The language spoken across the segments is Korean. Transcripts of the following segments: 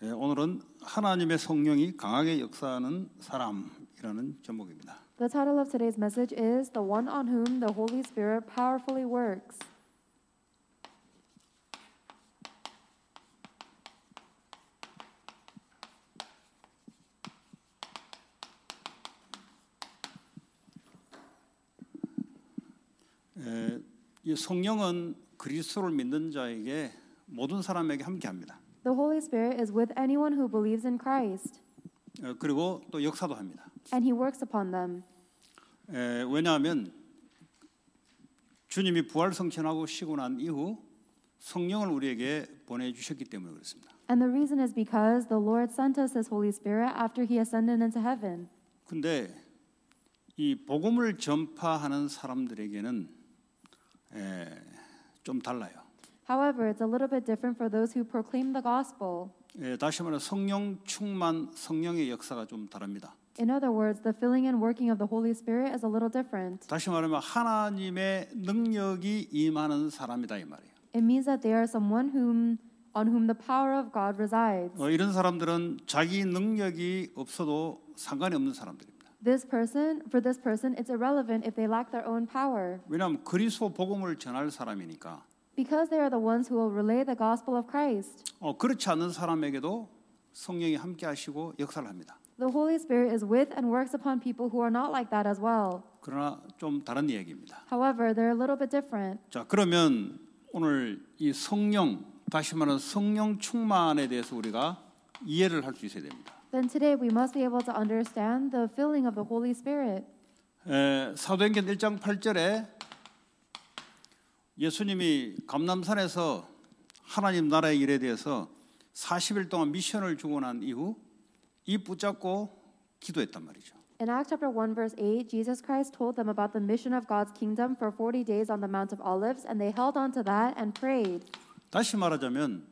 네, 오늘은 하나님의 성령이 강하게 역사하는 사람이라는 제목입니다. The title of today's message is The One on Whom the Holy Spirit Powerfully Works. 에, 이 성령은 그리스도를 믿는 자에게 모든 사람에게 함께합니다. The Holy Spirit is with anyone who believes in Christ. 어, 그리고 또 역사도 합니다. And he works upon them. 에, 왜냐하면 주님이 부활 성천하고 쉬고 난 이후 성령을 우리에게 보내 주셨기 때문에 그렇습니다. And the reason is because the Lord sent us his Holy Spirit after he ascended into heaven. 근데 이 복음을 전파하는 사람들에게는 에, 좀 달라요. However, it's a little bit different for those who proclaim the gospel. 예, 다시 말해 성령 충만 성령의 역사가 좀 다릅니다. In other words, the filling and working of the Holy Spirit is a little different. 다시 말하면 하나님의 능력이 임하는 사람이다 이 말이에요. It means that they are someone whom on whom the power of God resides. 어, 이런 사람들은 자기 능력이 없어도 상관이 없는 사람들입니다. This person, for this person, it's irrelevant if they lack their own power. 왜냐하면 그리스도 복음을 전할 사람이니까. because they are the ones who will relay the gospel of Christ. 어, 그렇지 않은 사람에게도 성령이 함께 하시고 역사를 합니다. The Holy Spirit is with and works upon people who are not like that as well. 그러나 좀 다른 이야기입니다. However, they're a little bit different. 자, 그러면 오늘 이 성령 다시 말하면 성령 충만에 대해서 우리가 이해를 할 수 있어야 됩니다. Then today we must be able to understand the filling of the Holy Spirit. 에, 사도행전 1장 8절에 예수님이 감남산에서 하나님 나라의 일에 대해서 40일 동안 미션을 주고 난 이후 이 붙잡고 기도했단 말이죠. In Acts chapter 1 verse 8, Jesus Christ told them about the mission of God's kingdom for 40 days on the Mount of Olives and they held on to that and prayed. 다시 말하자면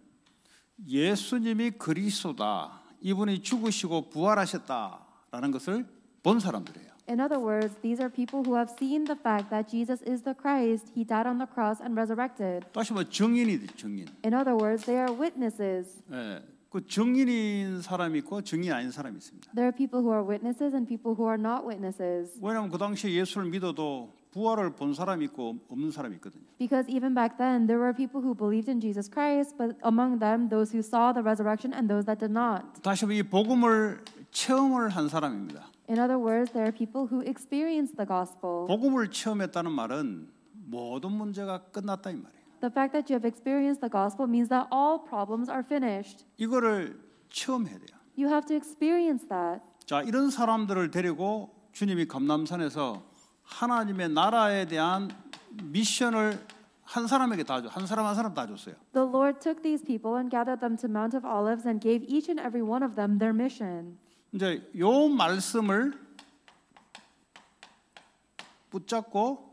예수님이 그리스도다. 이분이 죽으시고 부활하셨다라는 것을 본 사람들이에요. In other words, these are people who have seen the fact that Jesus is the Christ, he died on the cross and resurrected. 다시 말 증인이 증인. In other words, they are witnesses. 예. 그 증인인 사람이 있고 증인 아닌 사람 있습니다. There are people who are witnesses and people who are not witnesses. 왜냐면 그 당시에 예수를 믿어도 부활을 본 사람이 있고 없는 사람이 있거든요. Because even back then there were people who believed in Jesus Christ, but among them those who saw the resurrection and those that did not. 다시 이 복음을 체험을 한 사람입니다. In other words, there are people who experience the gospel. 복음을 체험했다는 말은 모든 문제가 끝났다 이 말이에요. The fact that you have experienced the gospel means that all problems are finished. 이거를 체험해야 돼요. You have to experience that. 자, 이런 사람들을 데리고 주님이 감남산에서 하나님의 나라에 대한 미션을 한 사람에게 다한 사람 한 사람 다 줬어요. The Lord took these people and gathered them to Mount of Olives and gave each and every one of them their mission. 이제 요 말씀을 붙잡고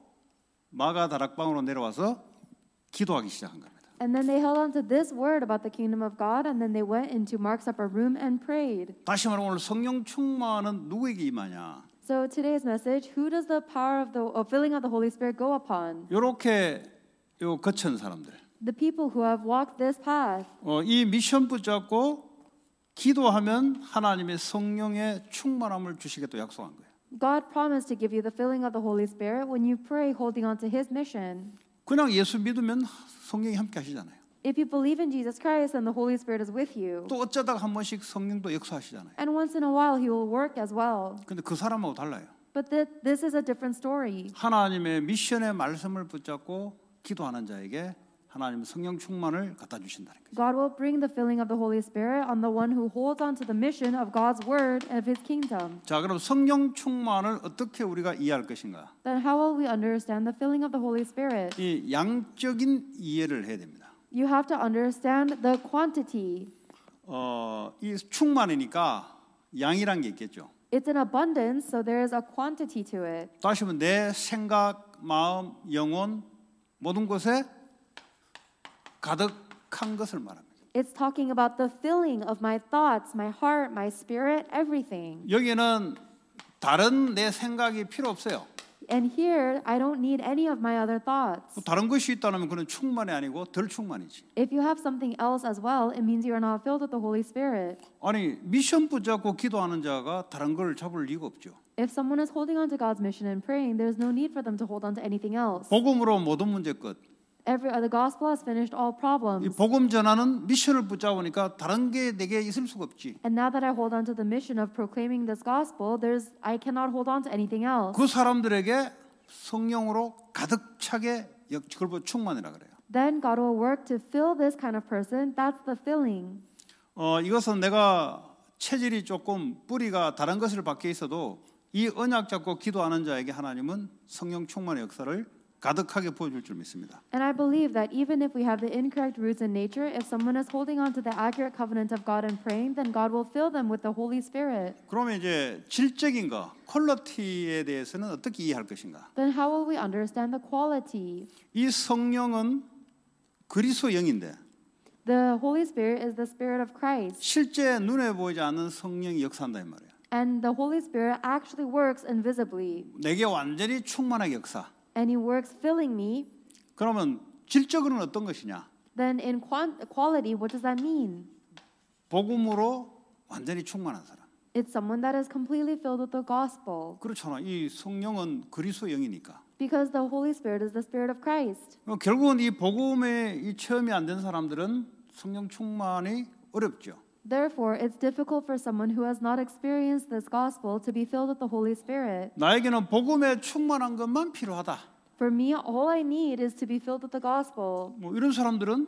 마가 다락방으로 내려와서 기도하기 시작한 겁니다. And then they held on to this word about the kingdom of God, and then they went into Mark's upper room and prayed. 다시 말하면 오늘 성령 충만은 누구에게 임하냐? So today's message: Who does the power of the of filling of the Holy Spirit go upon? 이렇게 요 거친 사람들. The people who have walked this path. 어, 이 미션 붙잡고 기도하면 하나님의 성령의 충만함을 주시겠다 약속한 거예요. God promised to give you the filling of the Holy Spirit when you pray holding on to his mission. 그냥 예수 믿으면 성령이 함께 하시잖아요. If you believe in Jesus Christ and the Holy Spirit is with you. 또 어쩌다가 한 번씩 성령도 역사하시잖아요. And once in a while he will work as well. 근데 그 사람하고 달라요. But that, this is a different story. 하나님의 미션의 말씀을 붙잡고 기도하는 자에게 하나님 성령 충만을 갖다 주신다는 거죠. God will bring the filling of the Holy Spirit on the one who holds on to the mission of God's word and of his kingdom. 자, 그럼 성령 충만을 어떻게 우리가 이해할 것인가? Then how will we understand the filling of the Holy Spirit? 이 양적인 이해를 해야 됩니다. You have to understand the quantity. 어, 이 충만이니까 양이란 게 있겠죠. It's in abundance, so there is a quantity to it. 다시 한번 내 생각, 마음, 영혼 모든 것에 가득한 것을 말합니다. It's talking about the filling of my thoughts, my heart, my spirit, everything. 여기는 다른 내 생각이 필요 없어요. And here I don't need any of my other thoughts. 다른 것이 있다면 그는 충만이 아니고 덜 충만이지. If you have something else as well, it means you are not filled with the Holy Spirit. 아니 미션 붙잡고 기도하는 자가 다른 걸 잡을 리가 없죠. If someone is holding on to God's mission and praying, there's no need for them to hold on to anything else. 복음으로 모든 문제 끝. Every other gospel has finished all problems. 이 복음 전하는 미션을 붙잡으니까 다른 게 내게 있을 수가 없지. And now that I hold on to the mission of proclaiming this gospel, there's I cannot hold on to anything else. 그 사람들에게 성령으로 가득 차게 역걸보 충만이라 그래요. Then God will work to fill this kind of person. That's the filling. 어 이것은 내가 체질이 조금 뿌리가 다른 것을 밖에 있어도 이 언약 잡고 기도하는 자에게 하나님은 성령 충만의 역사를 가득하게 보여줄 줄 믿습니다. And I believe that even if we have the incorrect roots in nature, if someone is holding on to the accurate covenant of God and praying, then God will fill them with the Holy Spirit. 그러면 이제 질적인 거, 퀄리티에 대해서는 어떻게 이해할 것인가? Then how will we understand the quality? 이 성령은 그리스도 영인데. The Holy Spirit is the Spirit of Christ. 실제 눈에 보이지 않는 성령이 역사한다 이 말이야. And the Holy Spirit actually works invisibly. 내게 완전히 충만하게 역사. and he works filling me, 그러면 질적으로는 어떤 것이냐? then in quant- quality, what does that mean? 복음으로 완전히 충만한 사람. It's someone that is completely filled with the gospel 그렇잖아. 이 성령은 그리스도 영이니까. because the Holy Spirit is the Spirit of Christ. 어, 결국은 이 복음에 이 체험이 안 된 사람들은 성령 충만이 어렵죠. Therefore, it's difficult for someone who has not experienced this gospel to be filled with the Holy Spirit. 나에게는 복음에 충만한 것만 필요하다. For me, all I need is to be filled with the gospel. 뭐 이런 사람들은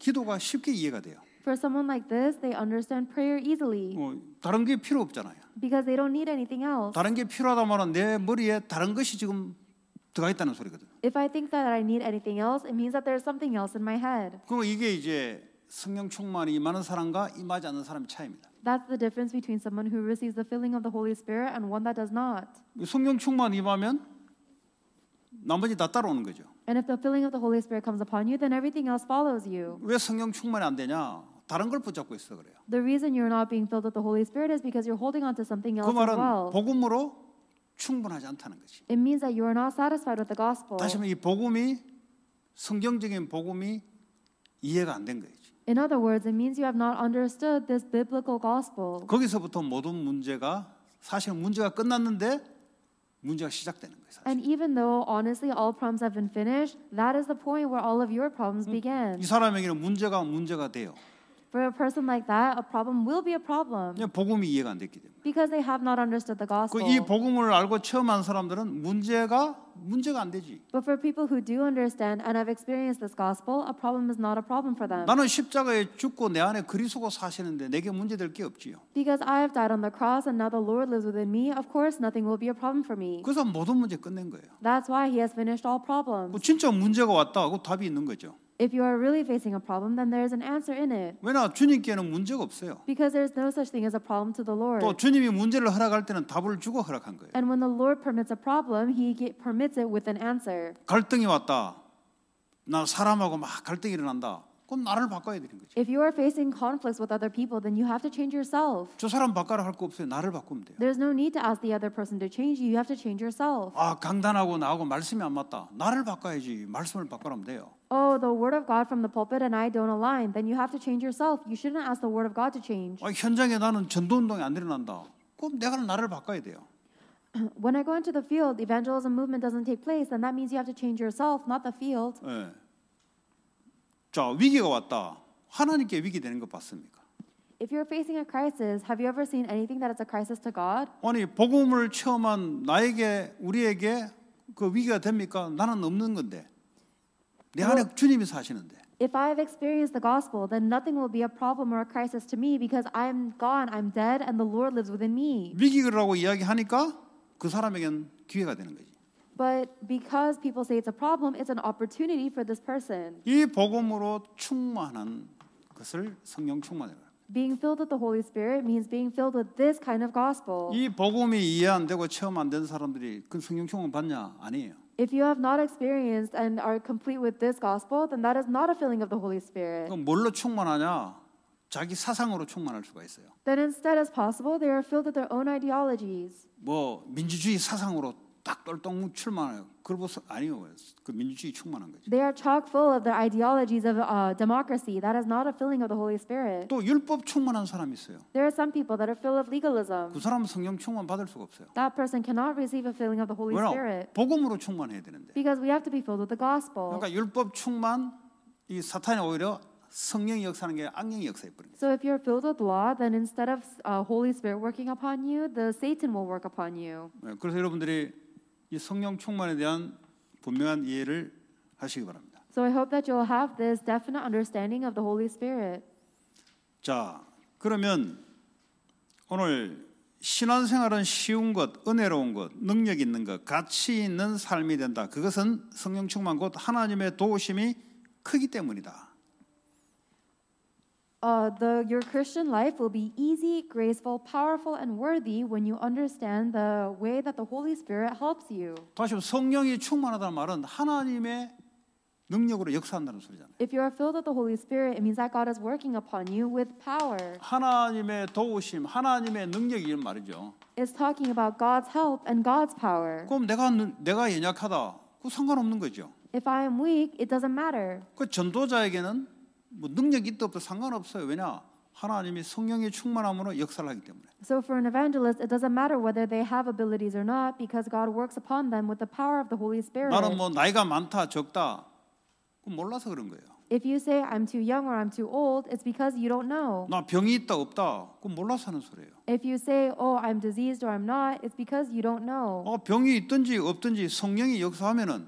기도가 쉽게 이해가 돼요. For someone like this, they understand prayer easily. 뭐 다른 게 필요 없잖아요. Because they don't need anything else. 다른 게 필요하다면은 내 머리에 다른 것이 지금 들어가 있다는 소리거든. If I think that I need anything else, it means that there's something else in my head. 그럼 이게 이제 성령 충만이 임하는 사람과 임하지 않는 사람의 차이입니다. That's the difference between someone who receives the filling of the Holy Spirit and one that does not. 성령 충만 임하면 나머지 다 따라오는 거죠. And if the filling of the Holy Spirit comes upon you, then everything else follows you. 왜 성령 충만이 안 되냐? 다른 걸 붙잡고 있어 그래요. The reason you're not being filled with the Holy Spirit is because you're holding on to something else 그 말은 as well. 복음으로 충분하지 않다는 거지. It means that you are not satisfied with the gospel. 다시 말해 이 복음이 성경적인 복음이 이해가 안된 거예요. In other words, it means you have not understood this biblical gospel. 거기서부터 모든 문제가 사실 문제가 끝났는데 문제가 시작되는 거예요. 사실. And even though honestly all problems have been finished, that is the point where all of your problems began. 이 사람에게는 문제가 문제가 돼요. For a person like that, a problem will be a problem. 그냥 복음이 이해가 안 됐기 때문에. Because they have not understood the gospel. 그이 복음을 알고 처음 한 사람들은 문제가 문제가 안 되지. But for people who do understand and have experienced this gospel, a problem is not a problem for them. 나는 십자가에 죽고 내 안에 그리스도 사시는데 내게 문제될 게 없지요. Because I have died on the cross and now the Lord lives within me, of course nothing will be a problem for me. 그래서 모든 문제 끝낸 거예요. That's why he has finished all problems. 뭐 진짜 문제가 왔다 하고 답이 있는 거죠. If you are really facing a problem, then there is an answer in it. 왜냐 주님께는 문제가 없어요. Because there is no such thing as a problem to the Lord. 또 주님이 문제를 허락할 때는 답을 주고 허락한 거예요. And when the Lord permits a problem, He permits it with an answer. 갈등이 왔다. 나 사람하고 막 갈등이 일어난다. 그럼 나를 바꿔야 되는 거죠. If you are facing conflicts with other people, then you have to change yourself. 저 사람 바꿔라 할 거 없어요. 나를 바꾸면 돼요. There's no need to ask the other person to change you. You have to change yourself. 아 강단하고 나하고 말씀이 안 맞다. 나를 바꿔야지. 말씀을 바꾸면 돼요. Oh, the word of God from the pulpit and I don't align. Then you have to change yourself. You shouldn't ask the word of God to change. 아, 현장에 나는 전도 운동이 안 일어난다. 그럼 내가 나를 바꿔야 돼요. When I go into the field, evangelism movement doesn't take place, then that means you have to change yourself, not the field. 네. 자, 위기가 왔다. 하나님께 위기 되는 거 봤습니까? If you're facing a crisis, have you ever seen anything that is a crisis to God? 아니, 복음을 체험한 나에게 우리에게 그 위기가 됩니까? 나는 없는 건데. 내 안에 주님이 사시는데. If I have experienced the gospel, then nothing will be a problem or a crisis to me because I'm gone, I'm dead, and the Lord lives within me. 위기라고 이야기하니까 그 사람에겐 기회가 되는 거지. But because people say it's a problem, it's an opportunity for this person. 이 복음으로 충만한 것을 성령 Being filled with the Holy Spirit means being filled with this kind of gospel. 이 복음이 이해 안 되고 체험 사람들이 그 성령 충만 받냐 아니에요. If you have not experienced and are complete with this gospel, then that is not a filling of the Holy Spirit. 그럼 뭘로 충만하냐? 자기 사상으로 충만할 수가 있어요. Then instead, as possible, they are filled with their own ideologies. 뭐 민주주의 사상으로 딱 똘똘 출마해요. 그러고서 아니요. 그 민주주의 충만한 거죠. They are chock full of the ideologies of uh, democracy. That is not a filling of the Holy Spirit. 또 율법 충만한 사람 있어요. There are some people that are filled of legalism. 그 사람 성령 충만 받을 수가 없어요. That person cannot receive a filling of the Holy 왜냐? Spirit. 복음으로 충만해야 되는데. Because we have to be filled with the gospel. 그러니까 율법 충만 이 사탄이 오히려 성령이 역사하는 게 악령이 역사해 버린 거예요. So if you're filled with law, then instead of uh, Holy Spirit working upon you, the Satan will work upon you. 그래서 여러분들이 이 성령 충만에 대한 분명한 이해를 하시기 바랍니다. So I hope that you'll have this definite understanding of the Holy Spirit. 자, 그러면 오늘 신앙생활은 쉬운 것, 은혜로운 것, 능력 있는 것, 가치 있는 삶이 된다. 그것은 성령 충만 곧 하나님의 도우심이 크기 때문이다. uh, the, your Christian life will be easy, graceful, powerful, and worthy when you understand the way that the Holy Spirit helps you. 다시 성령이 충만하다는 말은 하나님의 능력으로 역사한다는 소리잖아요. If you are filled with the Holy Spirit, it means that God is working upon you with power. 하나님의 도우심, 하나님의 능력이 이런 말이죠. It's talking about God's help and God's power. 그럼 내가 내가 연약하다, 그 상관없는 거죠. If I am weak, it doesn't matter. 그 전도자에게는 뭐 능력이 있도 없도 상관없어요. 왜냐? 하나님이 성령의 충만함으로 역사를 하기 때문에. So for an evangelist, it doesn't matter whether they have abilities or not, because God works upon them with the power of the Holy Spirit. 나는 뭐 나이가 많다 적다 몰라서 그런 거예요. If you say I'm too young or I'm too old, it's because you don't know. 나 병이 있다 없다 그 몰라서 하는 소리예요. If you say oh I'm diseased or I'm not, it's because you don't know. 어 병이 있든지 없든지 성령이 역사하면은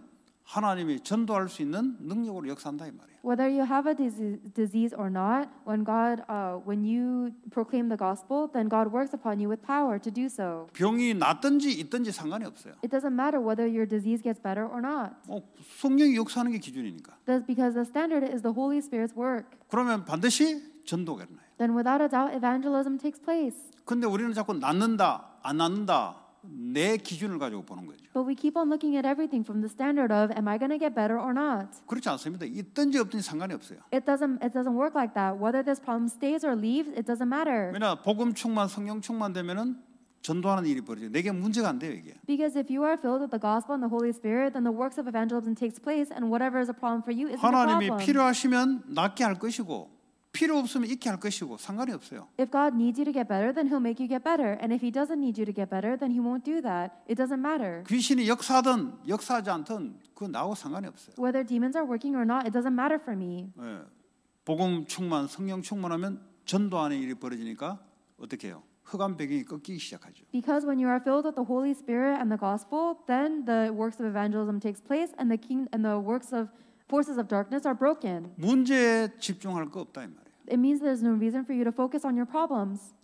하나님이 전도할 수 있는 능력으로 역사한다 이 말이에요. Whether you have a disease or not, when God, uh, when you proclaim the gospel, then God works upon you with power to do so. 병이 낫든지 있든지 상관이 없어요. It doesn't matter whether your disease gets better or not. 어, 성령이 역사하는 게 기준이니까. That's because the standard is the Holy Spirit's work. 그러면 반드시 전도가 일어나요. Then without a doubt, evangelism takes place. 근데 우리는 자꾸 낫는다, 안 낫는다. 내 기준을 가지고 보는 거죠. But we keep on looking at everything from the standard of am I going to get better or not? 그렇지 않습니다. 있든지 없든지 상관이 없어요. It doesn't it doesn't work like that. Whether this problem stays or leaves, it doesn't matter. 왜냐 복음 충만 성령 충만 되면은 전도하는 일이 벌어져요. 내게 문제가 안 돼요 이게. Because if you are filled with the gospel and the Holy Spirit, then the works of evangelism takes place, and whatever is a problem for you is a problem. 하나님이 필요하시면 낫게 할 것이고. 필요 없으면 있게 할 것이고 상관이 없어요. If God needs you to get better, then He'll make you get better. And if He doesn't need you to get better, then He won't do that. It doesn't matter. 귀신이 역사든 역사하지 않든 그건 나하고 상관이 없어요. Whether demons are working or not, it doesn't matter for me. 예, 복음 충만, 성령 충만하면 전도하는 일이 벌어지니까 어떻게 해요? 흑암 배경이 꺾이기 시작하죠. Because when you are filled with the Holy Spirit and the gospel, then the works of evangelism takes place and the king and the works of forces of darkness are broken. 문제에 집중할 거 없다 이 말이에요. It means there's no reason for you to focus on your problems.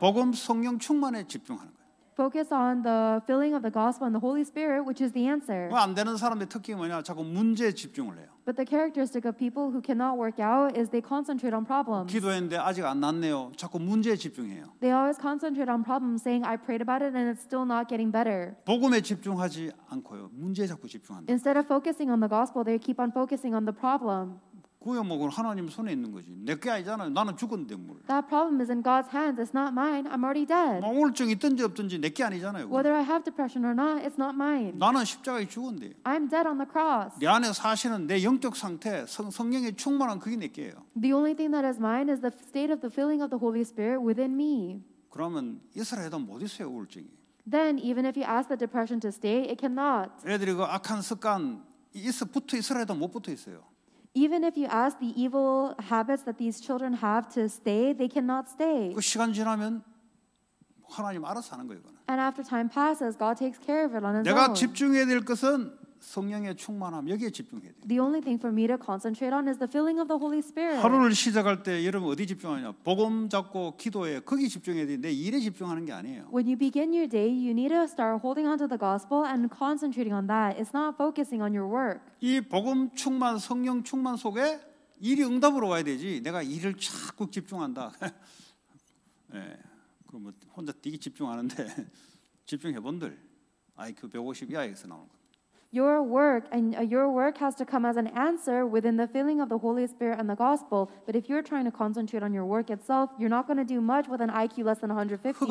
복음 성령 충만에 집중하는 거예요. Focus on the filling of the gospel and the Holy Spirit, which is the answer. 뭐안 되는 사람의 특징이 뭐냐? 자꾸 문제에 집중을 해요. But the characteristic of people who cannot work out is they concentrate on problems. 기도했는데 아직 안 낫네요. 자꾸 문제에 집중해요. They always concentrate on problems, saying, I prayed about it and it's still not getting better. 복음에 집중하지 않고요. 문제에 자꾸 집중한다. Instead of focusing on the gospel, they keep on focusing on the problem. 그 여목은 하나님 손에 있는 거지. 내게 아니잖아요. 나는 죽었는데 뭘. That problem is in God's hands. It's not mine. I'm already dead. 우울증 있든지 없든지 내게 아니잖아요. Whether I have depression or not, it's not mine. 나는 십자가에 죽었는데. I'm dead on the cross. 내 안에 사시는 내 영적 상태, 성, 성령의 충만한 그게 내게요. The only thing that is mine is the state of the filling of the Holy Spirit within me. 그러면 이스라엘도 못 있어요 우울증이. Then even if you ask the depression to stay, it cannot. 애들이 그 악한 습관 이스 붙어 이스라엘도 못 붙어 있어요. Even if you ask the evil habits that these children have to stay, they cannot stay. 그 시간 지나면 하나님 알아서 하는 거예요, 이거는. And after time passes, God takes care of it on His 내가 own. 집중해야 될 것은 성령의 충만함 여기에 집중해야 돼요. The only thing for me to concentrate on is the filling of the Holy Spirit. 하루를 시작할 때 여러분 어디 집중하냐? 복음 잡고 기도에 거기 집중해야 돼. 내 일에 집중하는 게 아니에요. When you begin your day, you need to start holding on to the gospel and concentrating on that. It's not focusing on your work. 이 복음 충만 성령 충만 속에 일이 응답으로 와야 되지. 내가 일을 자꾸 집중한다. 예. 그럼 뭐 혼자 되게 집중하는데 집중해 본들 IQ 150 이하에서 나오는 거. Your work and uh, your work has to come as an answer within the filling of the Holy Spirit and the gospel. But if you're trying to concentrate on your work itself, you're not going to do much with an IQ less than 150.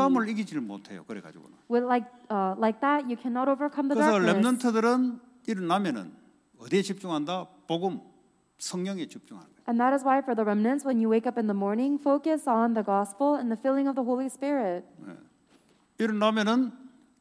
못해요. With like uh, like that, you cannot overcome the 그래서 darkness. And that is why for the remnants, when you wake up in the morning, focus on the gospel and the filling of the Holy Spirit. 네. 일어나면은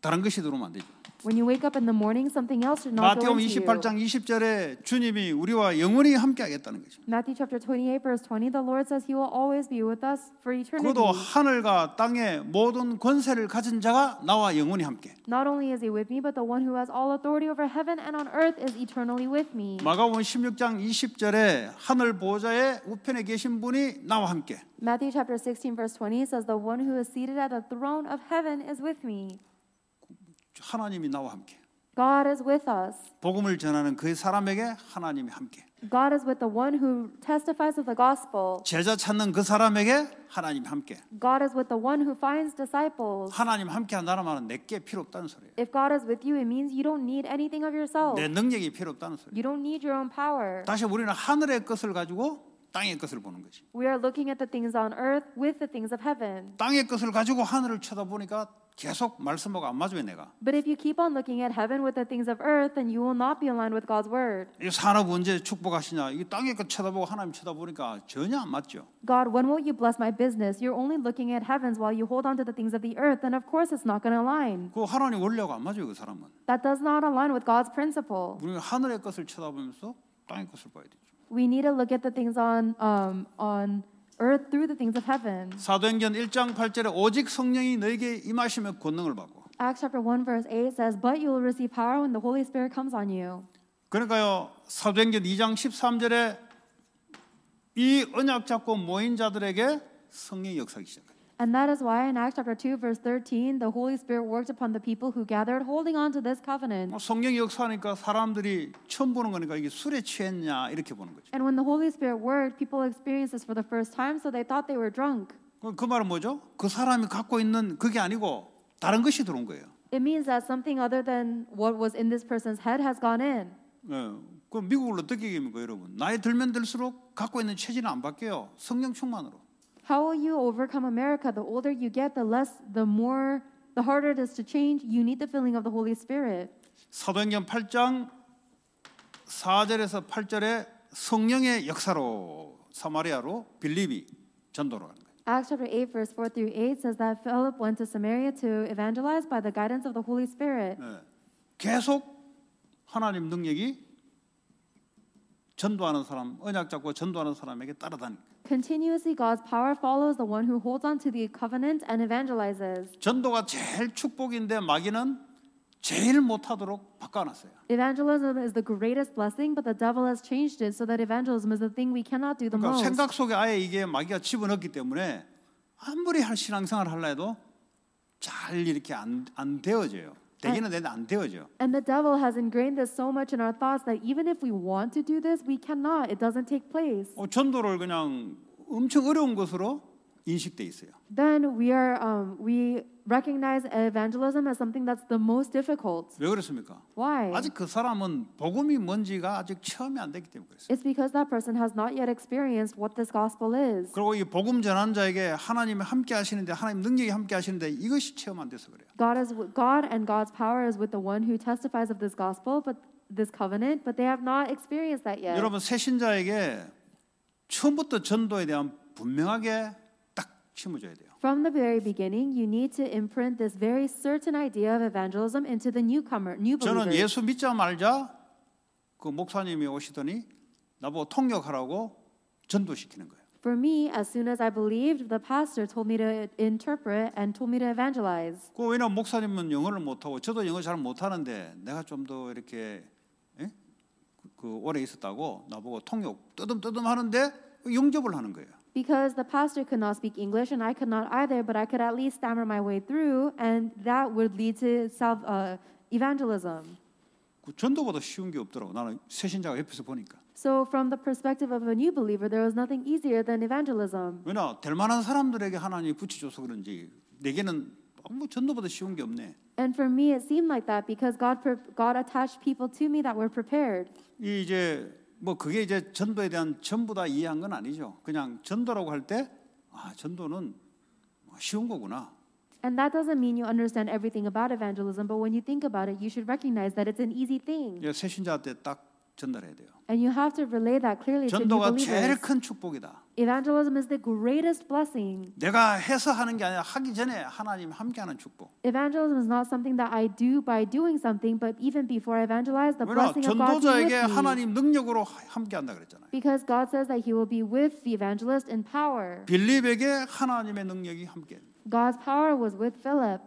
다른 것이 들어오면 안 되죠. When you wake up in the morning, something else should not go 마태복음 into you. 28장 20절에 주님이 우리와 영원히 함께하겠다는 거죠. Matthew chapter 28 verse 20 the Lord says he will always be with us for eternity. 그도 하늘과 땅의 모든 권세를 가진 자가 나와 영원히 함께. Not only is he with me but the one who has all authority over heaven and on earth is eternally with me. 마가복음 16장 20절에 하늘 보좌의 우편에 계신 분이 나와 함께. Matthew chapter 16 verse 20 says the one who is seated at the throne of heaven is with me. 하나님이 나와 함께. God is with us. 복음을 전하는 그 사람에게 하나님이 함께. God is with the one who testifies of the gospel. 제자 찾는 그 사람에게 하나님 함께. God is with the one who finds disciples. 하나님 함께 한다는 말은 내게 필요 없다는 소리예요. If God is with you, it means you don't need anything of yourself. 내 능력이 필요 없다는 소리. You don't need your own power. 다시 우리는 하늘의 것을 가지고 땅의 것을 보는 것이. We are looking at the things on earth with the things of heaven. 땅의 것을 가지고 하늘을 쳐다보니까 계속 말씀하고 안 맞으면 내가. But if you keep on looking at heaven with the things of earth, then you will not be aligned with God's word. 이 산업 언제 축복하시냐? 이 땅의 것 쳐다보고 하나님 쳐다보니까 전혀 안 맞죠. God, when will you bless my business? You're only looking at heavens while you hold on to the things of the earth, and of course it's not going to align. 그 하나님 원리하고 안 맞아요, 그 사람은. That does not align with God's principle. 우리는 하늘의 것을 쳐다보면서 땅의 것을 봐야 돼. we need to look at the things on um, on earth through the things of heaven. 사도행전 1장 8절에 오직 성령이 너에게 임하시면 권능을 받고. Acts chapter 1 verse 8 says, "But you will receive power when the Holy Spirit comes on you." 그러니까요. 사도행전 2장 13절에 이 언약 잡고 모인 자들에게 성령이 역사하기 시작. And that is why in Acts chapter 2 verse 13 the Holy Spirit worked upon the people who gathered holding on to this covenant. 성령 역사하니까 사람들이 처음 보는 거니까 이게 술에 취했냐 이렇게 보는 거죠. And when the Holy Spirit worked people experienced this for the first time so they thought they were drunk. 그 말은 뭐죠? 그 사람이 갖고 있는 그게 아니고 다른 것이 들어온 거예요. It means that something other than what was in this person's head has gone in. 네, 그럼 미국을 어떻게 얘기합니까 여러분? 나이 들면 들수록 갖고 있는 체질은 안 바뀌어요. 성령 충만으로. How will you overcome America? The older you get, the less, the more, the harder it is to change. You need the filling of the Holy Spirit. 사도행전 8장 4절에서 8절에 성령의 역사로 사마리아로 빌립이 거예요. Acts chapter 8 verse 4 through 8 says that Philip went to Samaria to evangelize by the guidance of the Holy Spirit. 네. 계속 하나님 능력이 전도하는 사람, 언약 잡고 전도하는 사람에게 따라다니. Continuously God's power follows the one who holds on to the covenant and evangelizes. 전도가 제일 축복인데 마귀는 제일 못하도록 바꿔놨어요. Evangelism is the greatest blessing, but the devil has changed it so that evangelism is the thing we cannot do the 그러니까 most. 생각 속에 아예 이게 마귀가 집어넣기 때문에 아무리 할 신앙생활 할라 해도 잘 이렇게 안, 안 되어져요. 대기는 되는데 안 되어져. And the devil has ingrained this so much in our thoughts that even if we want to do this, we cannot. It doesn't take place. 어, 전도를 그냥 엄청 어려운 것으로 인식돼 있어요. Then we are um, we recognize evangelism as something that's the most difficult. 왜 그렇습니까? Why? 아직 그 사람은 복음이 뭔지가 아직 체험이 안 됐기 때문에 그래요. It's because that person has not yet experienced what this gospel is. 그리고 이 복음 전환자에게 하나님이 함께 하시는데 하나님 능력이 함께 하시는데 이것이 체험 안 돼서 그래요. God is God and God's power is with the one who testifies of this gospel, but this covenant, but they have not experienced that yet. 여러분 새 신자에게 처음부터 전도에 대한 분명하게 심어줘야 돼요. From the very beginning, you need to imprint this very certain idea of evangelism into the newcomer, new believers. 저는 예수 믿자 말자 그 목사님이 오시더니 나보고 통역하라고 전도시키는 거예요. For me, as soon as I believed, the pastor told me to interpret and told me to evangelize. 그 왜냐면 목사님은 영어를 못하고 저도 영어 잘 못하는데 내가 좀 더 이렇게 예? 그 오래 있었다고 나보고 통역 뜨듬뜨듬 하는데 영접을 하는 거예요. because the pastor could not speak English and I could not either, but I could at least stammer my way through, and that would lead to self, uh, evangelism. 전도보다 쉬운 게 없더라고. 나는 옆에서 보니까. So from the perspective of a new believer, there was nothing easier than evangelism. 왜냐, 될 만한 사람들에게 하나님이 붙여줘서 그런지 내게는 뭐 전도보다 쉬운 게 없네. And for me, it seemed like that because God God attached people to me that were prepared. 이제 뭐 그게 이제 전도에 대한 전부 다 이해한 건 아니죠. 그냥 전도라고 할때 아, 전도는 쉬운 거구나. And that doesn't mean you understand everything about evangelism, but when you think about it, you should recognize that it's an easy thing. 예, 새 신자 때딱 전달해야 돼요. And you have to relay that clearly to new 전도가 제일 believers. 큰 축복이다. Evangelism is the greatest blessing. 내가 해서 하는 게 아니라 하기 전에 하나님 함께하는 축복. Evangelism is not something that I do by doing something, but even before I evangelize, the blessing of God is with me. 하나님 능력으로 함께한다 그랬잖아요. Because God says that He will be with the evangelist in power. 빌립에게 하나님의 능력이 함께. God's power was with Philip.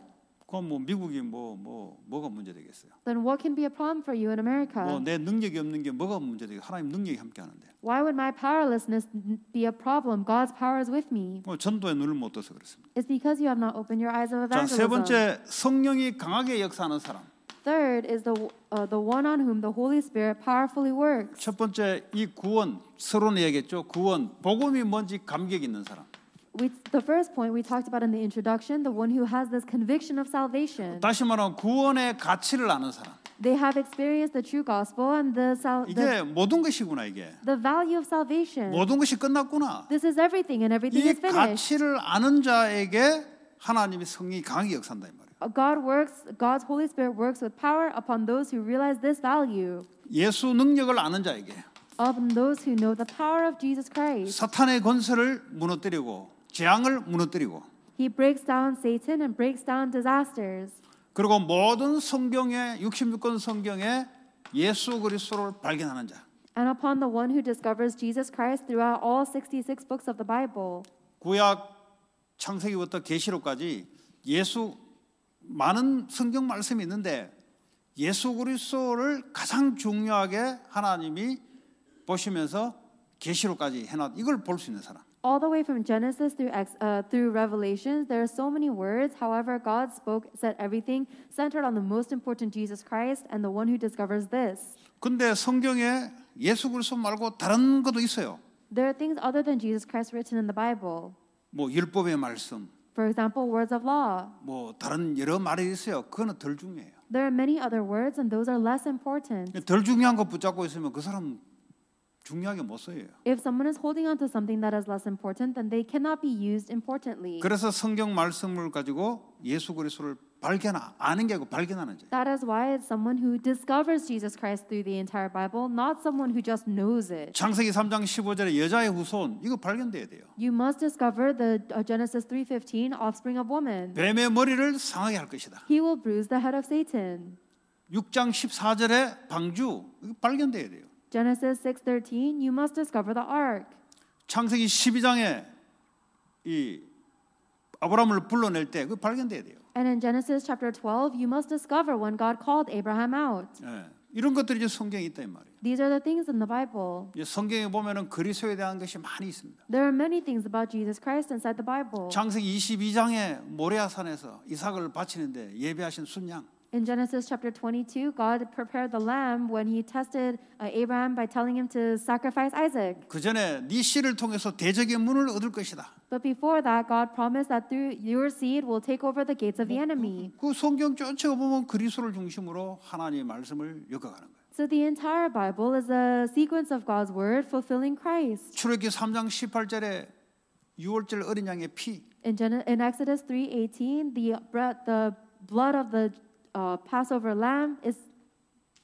그럼 뭐 미국이 뭐뭐 뭐, 뭐가 문제 되겠어요? Then what can be a problem for you in America? 뭐 내 능력이 없는 게 뭐가 문제 되겠어요? 하나님 능력이 함께 하는데. Why would my powerlessness be a problem? God's power is with me. 뭐 전도에 눈을 못 떠서 그렇습니다. It's because you have not opened your eyes of evangelism. 자세 번째 성령이 강하게 역사하는 사람. Third is the uh, the one on whom the Holy Spirit powerfully works. 첫 번째 이 구원 서론 얘기했죠. 구원 복음이 뭔지 감격 있는 사람. We, the first point we talked about in the introduction, the one who has this conviction of salvation. 다시 말하면 구원의 가치를 아는 사람. They have experienced the true gospel and the sal. 이게 the, 모든 것이구나 이게. The value of salvation. 모든 것이 끝났구나. This is everything and everything is finished. 이 가치를 아는 자에게 하나님의 성령이 강하게 역사한다 이 말이야. God works, God's Holy Spirit works with power upon those who realize this value. 예수 능력을 아는 자에게. Upon those who know the power of Jesus Christ. 사탄의 권세를 무너뜨리고. 재앙을 무너뜨리고 He breaks down Satan and breaks down disasters. 그리고 모든 성경에 66권 성경에 예수 그리스도를 발견하는 자. And upon the one who discovers Jesus Christ throughout all 66 books of the Bible. 구약 창세기부터 계시록까지 예수 많은 성경 말씀이 있는데 예수 그리스도를 가장 중요하게 하나님이 보시면서 계시록까지 해놨 이걸 볼 수 있는 사람. all the way from Genesis through, uh, through Revelations, there are so many words. However, God spoke, said everything centered on the most important Jesus Christ and the one who discovers this. 근데 성경에 예수 그리스도 말고 다른 것도 있어요. There are things other than Jesus Christ written in the Bible. 뭐 율법의 말씀. For example, words of law. 뭐 다른 여러 말이 있어요. 그거는 덜 중요해요. There are many other words and those are less important. 덜 중요한 것 붙잡고 있으면 그 사람은 중요하게 못 써요. If someone is holding on to something that is less important, then they cannot be used importantly. 그래서 성경 말씀을 가지고 예수 그리스도를 발견 아는 게 아니고 발견하는 자. That is why it's someone who discovers Jesus Christ through the entire Bible, not someone who just knows it. 창세기 3장 15절에 여자의 후손 이거 발견돼야 돼요. You must discover the Genesis 3:15 offspring of woman. 뱀의 머리를 상하게 할 것이다. He will bruise the head of Satan. 6장 14절에 방주 이거 발견돼야 돼요. Genesis 6:13 You must discover the ark. 창세기 12장에 이 아브라함을 불러낼 때그 발견돼야 돼요. And in Genesis chapter 12 you must discover when God called Abraham out. 예. 이런 것들이 이제 성경에 있다 이 말이에요. These are the things in the Bible. 이제 성경에 보면은 그리스도에 대한 것이 많이 있습니다. There are many things about Jesus Christ inside the Bible. 창세기 22장에 모레아산에서 이삭을 바치는데 예배하신 순양. in Genesis chapter 22, God prepared the lamb when he tested uh, Abraham by telling him to sacrifice Isaac. 그 전에 네 씨를 통해서 대적의 문을 얻을 것이다. But before that, God promised that through your seed will take over the gates of the enemy. 그 성경 전체가 보면 그리스도를 중심으로 하나님의 말씀을 엮어가는 거예요. So the entire Bible is a sequence of God's word fulfilling Christ. 3장 18절에 어린 양의 피. In, Exodus 3:18, the the blood of the Passover lamb is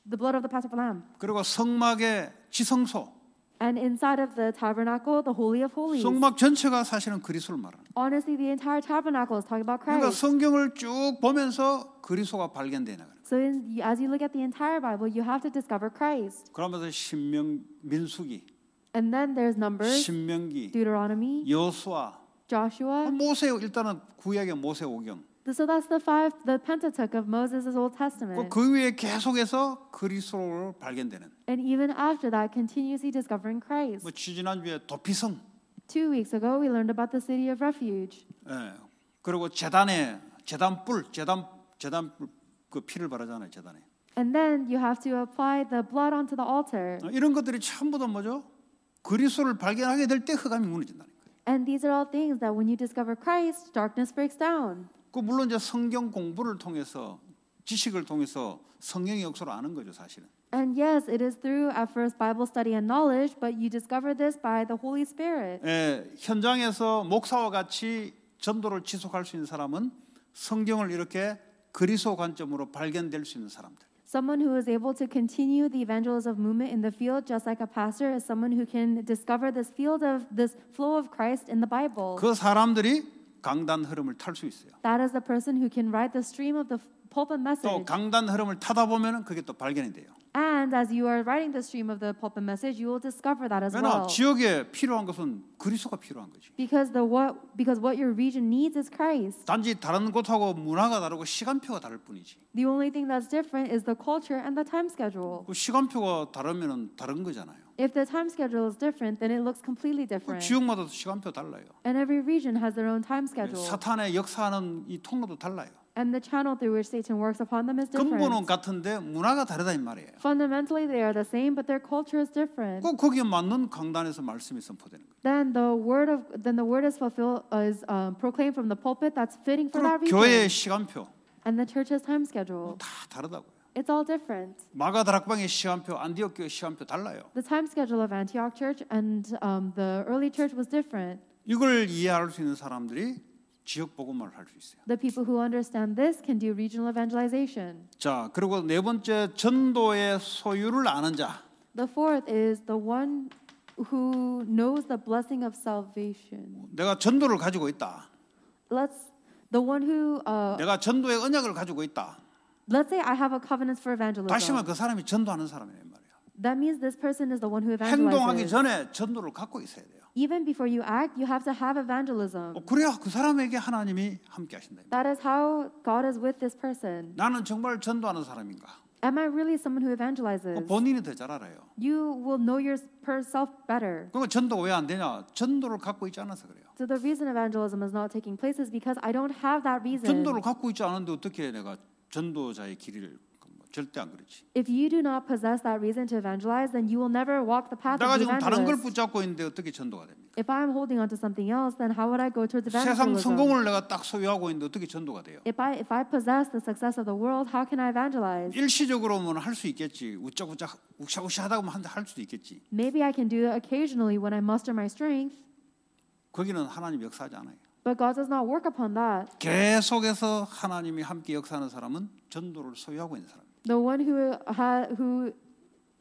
the blood of the Passover lamb. 그리고 성막의 지성소. And inside of the tabernacle, the holy of holies. 성막 전체가 사실은 그리스도를 말하는. Honestly, the entire tabernacle is talking about Christ. 그러니까 성경을 쭉 보면서 그리스도가 발견되는 거예요. So in, as you look at the entire Bible, you have to discover Christ. 그러면서 신명 민수기. And then there's Numbers, 신명기, Deuteronomy, 여호수아, Joshua, 모세 일단은 구약의 모세 오경. So that's the five, the Pentateuch of Moses' Old Testament. 그 위에 계속해서 그리스도를 발견되는. And even after that, continuously discovering Christ. 뭐 도피성. Two weeks ago, we learned about the city of refuge. 예, 그리고 그 피를 바르잖아요, And then you have to apply the blood onto the altar. 이런 것들이 전부 다 뭐죠? 그리스도를 발견하게 흑암이 무너진다는 거예요. And these are all things that when you discover Christ, darkness breaks down. 그 물론 이제 성경 공부를 통해서 지식을 통해서 성경의 역사를 아는 거죠, 사실은. And yes, it is through our first Bible study and knowledge, but you discover this by the Holy Spirit. 예, 현장에서 목사와 같이 전도를 지속할 수 있는 사람은 성경을 이렇게 그리스도 관점으로 발견될 수 있는 사람들. Someone who is able to continue the evangelism movement in the field, just like a pastor, is someone who can discover this field of this flow of Christ in the Bible. 그 사람들이 강단 흐름을 있어요. That is the person who can ride the stream of the pulpit message. 또 강단 흐름을 타다 보면은 그게 또 발견이 돼요. And as you are riding the stream of the pulpit message, you will discover that as 왜냐 well. 지역에 필요한 것은 그리스도가 필요한 거지. Because the what because what your region needs is Christ. 단지 다른 곳하고 문화가 다르고 시간표가 다를 뿐이지. The only thing that's different is the culture and the time schedule. 그 시간표가 다르면은 다른 거잖아요. If the time schedule is different, then it looks completely different. 지역마다 시간표 달라요. And every region has their own time schedule. 사탄의 역사하는 이 통로도 달라요. And the channel through which Satan works upon them is different. 근본은 같은데 문화가 말이에요. Fundamentally they are the same, but their culture is different. 꼭 거기에 맞는 강단에서 말씀이 선포되는 거예요. Then the word of then the word is fulfilled uh, is uh, proclaimed from the pulpit that's fitting for that region. 교회의 시간표. And the church's time schedule. 다 It's all different. 마가다락방의 시간표, 안디옥 교회 시간표 달라요. The time schedule of Antioch Church and um, the early church was different. 이걸 이해할 수 있는 사람들이 지역 복음을 할 수 있어요. The people who understand this can do regional evangelization. 자, 그리고 네 번째 전도의 소유를 아는 자. The fourth is the one who knows the blessing of salvation. 내가 전도를 가지고 있다. Let's the one who uh, 내가 전도의 언약을 가지고 있다. Let's say I have a covenant for evangelism. 다시 말그 사람이 전도하는 사람이란 말이야. That means this person is the one who evangelizes. 행동하기 전에 전도를 갖고 있어야 돼. Even before you act, you have to have evangelism. 어, 그래야 그 사람에게 하나님이 함께 하신다. That is how God is with this person. 나는 정말 전도하는 사람인가? Am I really someone who evangelizes? 본인이 알아요. You will know yourself better. 전도가 되냐? 전도를 갖고 있지 않아서 그래요. So the reason evangelism is not taking place is because I don't have that reason. 전도를 갖고 있지 않은데 어떻게 내가 전도자의 길을 절대 안 그렇지. If you do not possess that reason to evangelize, then you will never walk the path of evangelism. 내가 지금 다른 걸 붙잡고 있는데 어떻게 전도가 됩니까? If I'm holding onto something else, then how would I go towards evangelism? 세상 성공을 내가 딱 소유하고 있는데 어떻게 전도가 돼요? If I if I possess the success of the world, how can I evangelize? 일시적으로는 할수 있겠지. 우짝우짝 우샤우샤하다 보면 할 수도 있겠지. Maybe I can do it occasionally when I muster my strength. 거기는 하나님 역사하지 않아요. But God does not work upon that. 계속해서 하나님이 함께 역사하는 사람은 전도를 소유하고 있는 사람. The one who, ha, who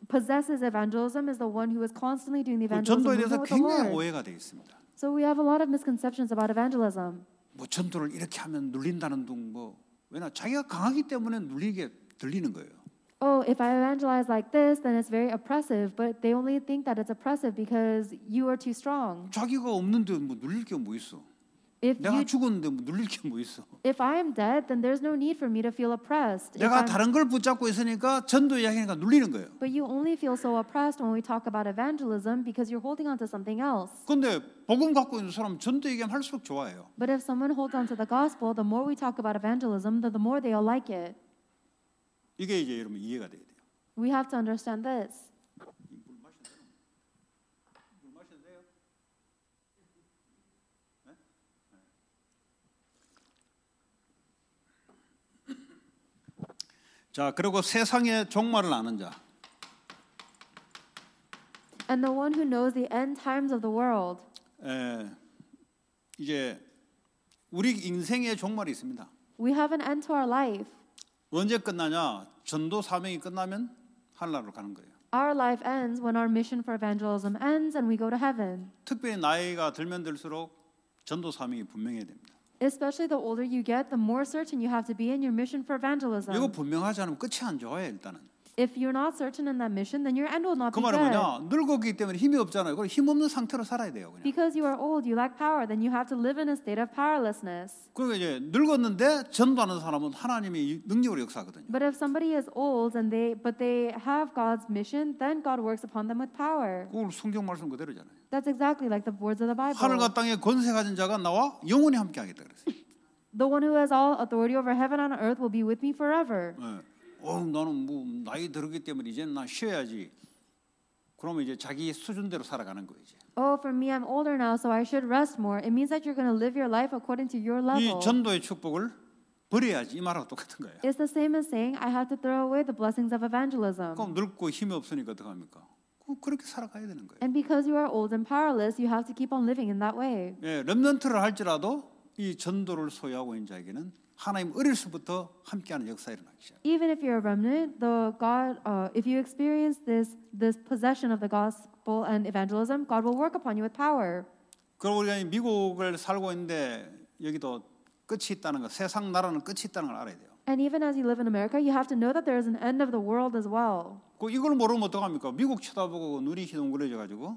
possesses evangelism is the one who is constantly doing the evangelism. with the Lord. So we have a lot of misconceptions about evangelism. 뭐 전도를 이렇게 하면 눌린다는 둥뭐 왜냐 자기가 강하기 때문에 눌리게 들리는 거예요. Oh, if I evangelize like this, then it's very oppressive. But they only think that it's oppressive because you are too strong. 자기가 없는데 뭐 눌릴 게 있어? If 내가 you, 죽었는데 뭐 눌릴 게 뭐 있어? If I am dead, then there's no need for me to feel oppressed. 내가 다른 걸 붙잡고 있으니까 전도 이야기니까 눌리는 거예요. But you only feel so oppressed when we talk about evangelism because you're holding on to something else. 근데 복음 갖고 있는 사람 전도 얘기하면 할수록 좋아해요. But if someone holds on to the gospel, the more we talk about evangelism, the, the more they'll like it. 이게 이제 여러분 이해가 돼야 돼요. We have to understand this. 자, 그리고 세상의 종말을 아는 자. And the one who knows the end times of the world. 에, 이제 우리 인생의 종말이 있습니다. We have an end to our life. 언제 끝나냐? 전도 사명이 끝나면 하늘나라로 가는 거예요. Our life ends when our mission for evangelism ends and we go to heaven. 특별히 나이가 들면 들수록 전도 사명이 분명해야 됩니다. Especially the older you get, the more certain you have to be in your mission for evangelism. 이거 분명하지 않으면 끝이 안 좋아요 일단은. If you're not certain in that mission, then your end will not 그 be 말은 good. 뭐냐? 늙었기 때문에 힘이 없잖아요. 그럼 상태로 살아야 돼요. 그냥. Because you are old, you lack power, then you have to live in a state of powerlessness. 그러니까 이제 늙었는데 전도하는 사람은 하나님이 능력으로 역사하거든요. But if somebody is old and they but they have God's mission, then God works upon them with power. 그걸 성경 말씀 그대로잖아요. That's exactly like the words of the Bible. 하늘과 땅에 권세 가진 자가 나와 영원히 함께 하겠다 그랬어요. The one who has all authority over heaven and earth will be with me forever. 네. 어, 나는 뭐 나이 들었기 때문에 이제 나 쉬어야지. 그러면 이제 자기 수준대로 살아가는 거예요 이제. Oh, for me, I'm older now, so I should rest more. It means that you're going to live your life according to your level. 이 전도의 축복을 버려야지 이 말하고 똑같은 거예요. It's the same as saying I have to throw away the blessings of evangelism. 그럼 늙고 힘이 없으니까 어떡합니까? 그렇게 살아가야 되는 거예요. And because you are old and powerless, you have to keep on living in that way. 예, 렘넌트를 할지라도 이 전도를 소유하고 있는 자에게는 하나님 어릴수부터 함께하는 역사 일어나기 시작. Even if you're a remnant, the God, uh, if you experience this this possession of the gospel and evangelism, God will work upon you with power. 그리고 우리가 미국을 살고 있는데 여기도 끝이 있다는 거, 세상 나라는 끝이 있다는 걸 알아야 돼요. And even as you live in America, you have to know that there is an end of the world as well. 그 이걸 모르면 어떡합니까? 미국 쳐다보고 눈이 가지고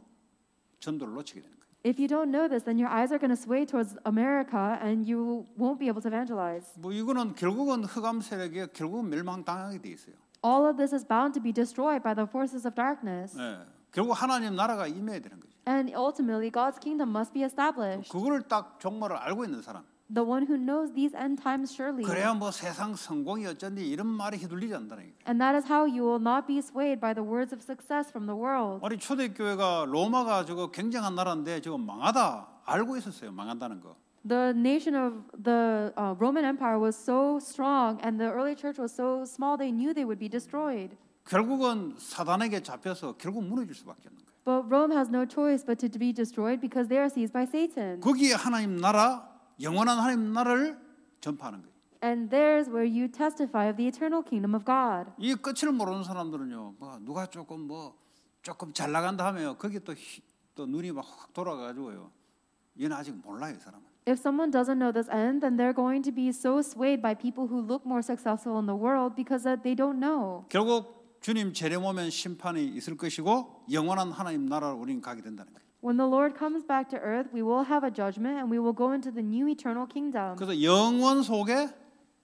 전도를 놓치게 되는 거예요. If you don't know this, then your eyes are going to sway towards America and you won't be able to evangelize. 뭐 이거는 결국은 흑암 세력에 멸망당하게 돼 있어요. All of this is bound to be destroyed by the forces of darkness. 결국 하나님 나라가 임해야 되는 거죠. And ultimately God's kingdom must be established. 그거를 딱 정말을 알고 있는 사람 the one who knows these end times surely. 그래야 뭐 세상 성공이 어쩐지 이런 말에 휘둘리지 않는다는 And that is how you will not be swayed by the words of success from the world. 우리 초대교회가 로마가 저거 굉장한 나라인데 저거 망하다 알고 있었어요. 망한다는 거. The nation of the uh, Roman Empire was so strong and the early church was so small they knew they would be destroyed. 결국은 사단에게 잡혀서 결국 무너질 수밖에 없는 거예요. But Rome has no choice but to be destroyed because they are seized by Satan. 거기 하나님 나라 영원한 하나님 나라를 전파하는 거예요. And there's where you testify of the eternal kingdom of God. 이 끝을 모르는 사람들은요. 뭐 누가 조금 뭐 조금 잘 나간다 하면 거기 또또 눈이 막 확 돌아가 가지고요. 얘는 아직 몰라요, 이 사람은. If someone doesn't know this end, then they're going to be so swayed by people who look more successful in the world because they don't know. 결국 주님 재림 오면 심판이 있을 것이고 영원한 하나님 나라로 우리는 가게 된다는 거예요. When the Lord comes back to earth, we will have a judgment and we will go into the new eternal kingdom. 그래서 영원 속에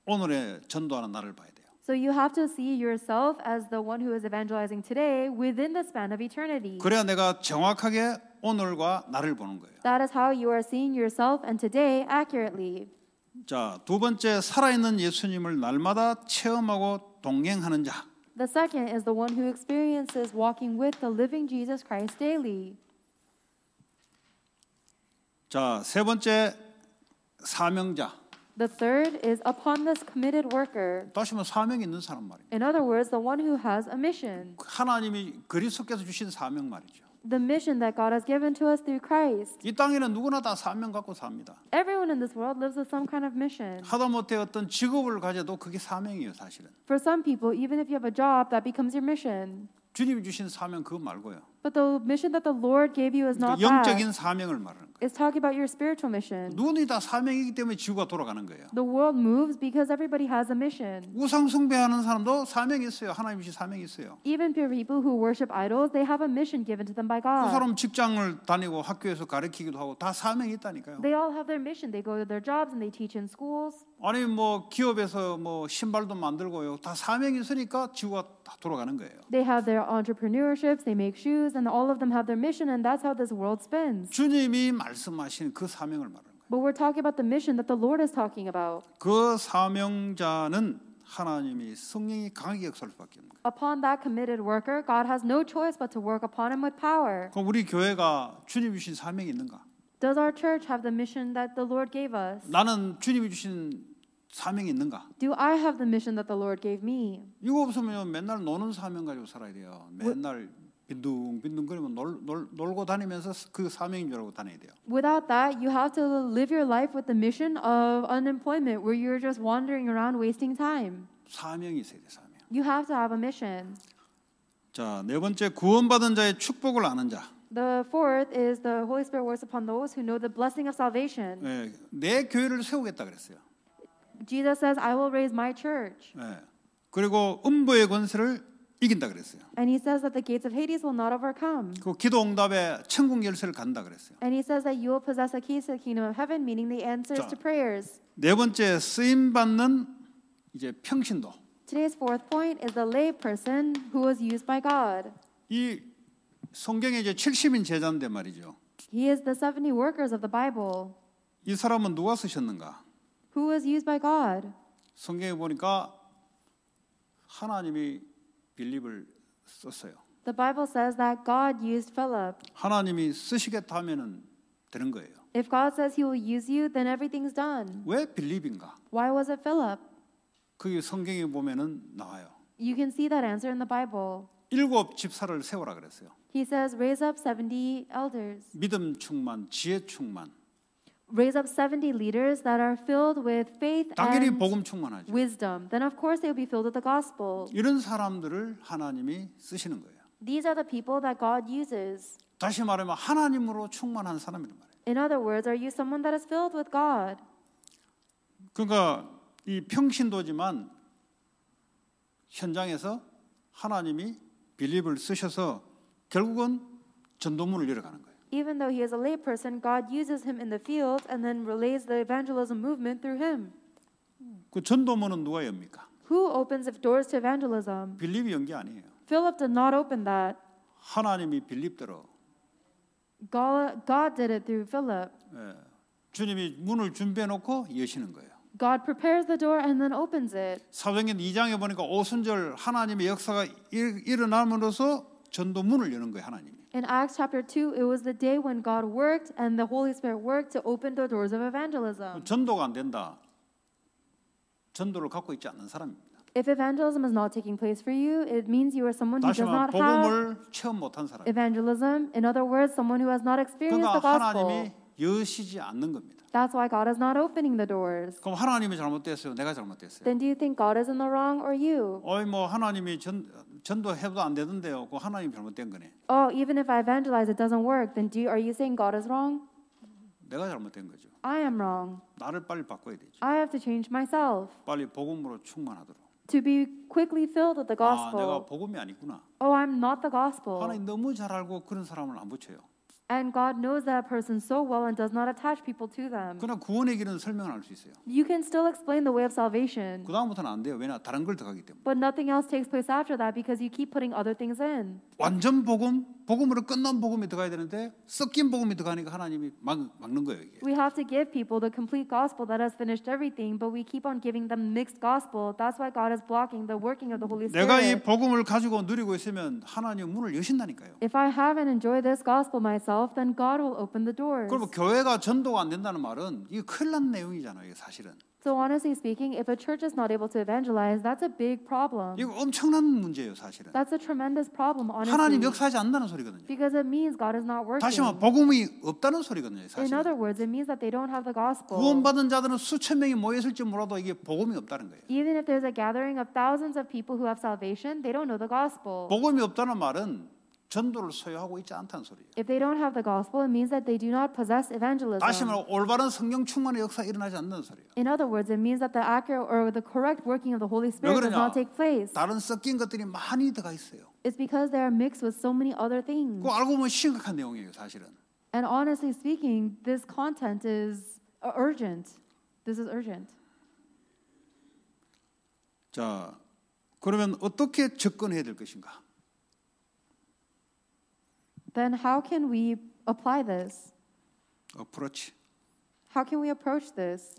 오늘의 전도하는 나를 봐야 돼요. So you have to see yourself as the one who is evangelizing today within the span of eternity. 그래야 내가 정확하게 오늘과 나를 보는 거예요. That is how you are seeing yourself and today accurately. 자, 두 번째 살아있는 예수님을 날마다 체험하고 동행하는 자. The second is the one who experiences walking with the living Jesus Christ daily. 자, 세 번째 사명자. The third is upon this committed worker. 다시 말해 사명이 있는 사람 말이에요. In other words, the one who has a mission. 하나님이 그리스도께서 주신 사명 말이죠. The mission that God has given to us through Christ. 이 땅에는 누구나 다 사명 갖고 삽니다. Everyone in this world lives with some kind of mission. 하다못해 어떤 직업을 가져도 그게 사명이에요, 사실은. For some people, even if you have a job, that becomes your mission. 주님이 주신 사명 그거 말고요. But the mission that the Lord gave you is not 영적인 that. 사명을 말하는 거예요. It's talking about your spiritual mission. 눈이 다 사명이기 때문에 지구가 돌아가는 거예요. The world moves because everybody has a mission. 우상 숭배하는 사람도 사명이 있어요. 하나님 주신 사명이 있어요. Even people who worship idols, they have a mission given to them by God. 그 사람 직장을 다니고 학교에서 가르치기도 하고 다 사명이 있다니까요. They all have their mission. They go to their jobs and they teach in schools. 아니 뭐 기업에서 뭐 신발도 만들고요. 다 사명이 있으니까 지구가 다 돌아가는 거예요. They have their entrepreneurships. They make shoes. and all of them have their mission and that's how this world spins. 주님이 말씀하신 그 사명을 말하는 거예요. But we're talking about the mission that the Lord is talking about. 그 사명자는 하나님이 성령이 강하게 역사할 수밖에 없는 거예요. Upon that committed worker, God has no choice but to work upon him with power. 그럼 우리 교회가 주님이 주신 사명이 있는가? Does our church have the mission that the Lord gave us? 나는 주님이 주신 사명이 있는가? Do I have the mission that the Lord gave me? 이거 없으면 맨날 노는 사명 가지고 살아야 돼요. 맨날 빈둥빈둥거리면 놀, 놀, 놀고 다니면서 그 사명인 줄 알고 다녀야 돼요. Without that, you have to live your life with the mission of unemployment, where you're just wandering around wasting time. 사명이 있어야 돼, 사명. You have to have a mission. 자, 네 번째 구원받은 자의 축복을 아는 자. The fourth is the Holy Spirit works upon those who know the blessing of salvation. 네, 내 교회를 세우겠다 그랬어요. Jesus says, "I will raise my church." 네, 그리고 음부의 권세를 이긴다 그랬어요. And he says that the gates of Hades will not overcome. 그 기도 응답에 천국 열쇠를 간다 그랬어요. And he says that you will possess the keys to the kingdom of heaven, meaning the answers 자, to prayers. 네 번째 쓰임 받는 이제 평신도. Today's fourth point is the lay person who was used by God. 이 성경에 이제 70인 제자인데 말이죠. He is the 70 workers of the Bible. 이 사람은 누가 쓰셨는가? Who was used by God? 성경에 보니까 하나님이 빌립을 썼어요. The Bible says that God used Philip. 하나님이 쓰시겠다 하면은 되는 거예요. If God says he will use you, then everything's done. 왜 빌립인가? Why was it Philip? 그게 성경에 보면은 나와요. You can see that answer in the Bible. 일곱 집사를 세우라 그랬어요. He says raise up 70 elders. 믿음 충만, 지혜 충만. raise up 70 leaders that are filled with faith 당연히 and 복음 충만하죠. wisdom. Then of course they will be filled with the gospel. 이런 사람들을 하나님이 쓰시는 거예요. These are the people that God uses. 다시 말하면 하나님으로 충만한 사람이란 말이에요. In other words, are you someone that is filled with God? 그러니까 이 평신도지만 현장에서 하나님이 빌립을 쓰셔서 결국은 전도문을 열어가는 거예요. Even though he is a layperson, God uses him in the field and then relays the evangelism movement through him. 그 전도문은 누가 엽니까? Who opens if doors to evangelism? 빌립이 연기 아니에요. Philip did not open that. 하나님이 빌립대로. God, God did it through Philip. 예, 주님이 문을 준비해 놓고 여시는 거예요. God prepares the door and then opens it. 사도행전 2장에 보니까 오순절 하나님의 역사가 일, 일어남으로써 전도문을 여는 거예요, 하나님이. In Acts chapter 2, it was the day when God worked and the Holy Spirit worked to open the doors of evangelism. 전도가 안 된다. 전도를 갖고 있지 않는 사람입니다. If evangelism is not taking place for you, it means you are someone who does not have evangelism. In other words, someone who has not experienced the gospel. 여시지 않는 겁니다. That's why God is not opening the doors. 그럼 하나님이 잘못됐어요. 내가 잘못됐어요. Then do you think God is in the wrong or you? 어이 뭐 하나님이 전 전도해도 안 되던데요. 그 하나님 잘못된 거네. Oh, even if I evangelize, it doesn't work. Then do you, are you saying God is wrong? 내가 잘못된 거죠. I am wrong. 나를 빨리 바꿔야 되죠. I have to change myself. 빨리 복음으로 충만하도록. To be quickly filled with the gospel. 아, 내가 복음이 아니구나. Oh, I'm not the gospel. 하나님 너무 잘 알고 그런 사람을 안 붙여요. And God knows that person so well and does not attach people to them. 그러나 구원의 길은 설명을 있어요. You can still explain the way of salvation. 안 돼요. 왜냐 다른 걸 때문에. But nothing else takes place after that because you keep putting other things in. 완전 복음, 복음으로 끝난 복음이 들어가야 되는데 섞인 복음이 들어가니까 하나님이 막, 막는 거예요 이게. We have to give people the complete gospel that has finished everything, but we keep on giving them mixed gospel. That's why God is blocking the working of the Holy Spirit. 내가 이 복음을 가지고 누리고 있으면 하나님 문을 여신다니까요. If I haven't enjoyed this gospel myself. yourself, then God will open the doors. 그러면 교회가 전도가 안 된다는 말은 이게 큰일 난 내용이잖아요, 이게 사실은. So honestly speaking, if a church is not able to evangelize, that's a big problem. 이거 엄청난 문제예요, 사실은. That's a tremendous problem, honestly. 하나님 역사하지 않는다는 소리거든요. Because it means God is not working. 다시 말해 복음이 없다는 소리거든요, 사실은. In other words, it means that they don't have the gospel. 구원받은 자들은 수천 명이 모였을지 몰라도 이게 복음이 없다는 거예요. Even if there's a gathering of thousands of people who have salvation, they don't know the gospel. 복음이 없다는 말은 전도를 소유하고 있지 않다는 소리예요. If they don't have the gospel, it means that they do not possess evangelism. 다시 말해 올바른 성령 충만의 역사 일어나지 않는 소리예요. In other words, it means that the accurate or the correct working of the Holy Spirit does not take place. 다른 섞인 것들이 많이 들어가 있어요. It's because they are mixed with so many other things. 그 알고 보면 심각한 내용이에요, 사실은. And honestly speaking, this content is urgent. This is urgent. 자, 그러면 어떻게 접근해야 될 것인가? then how can we apply this? approach. How can we approach this?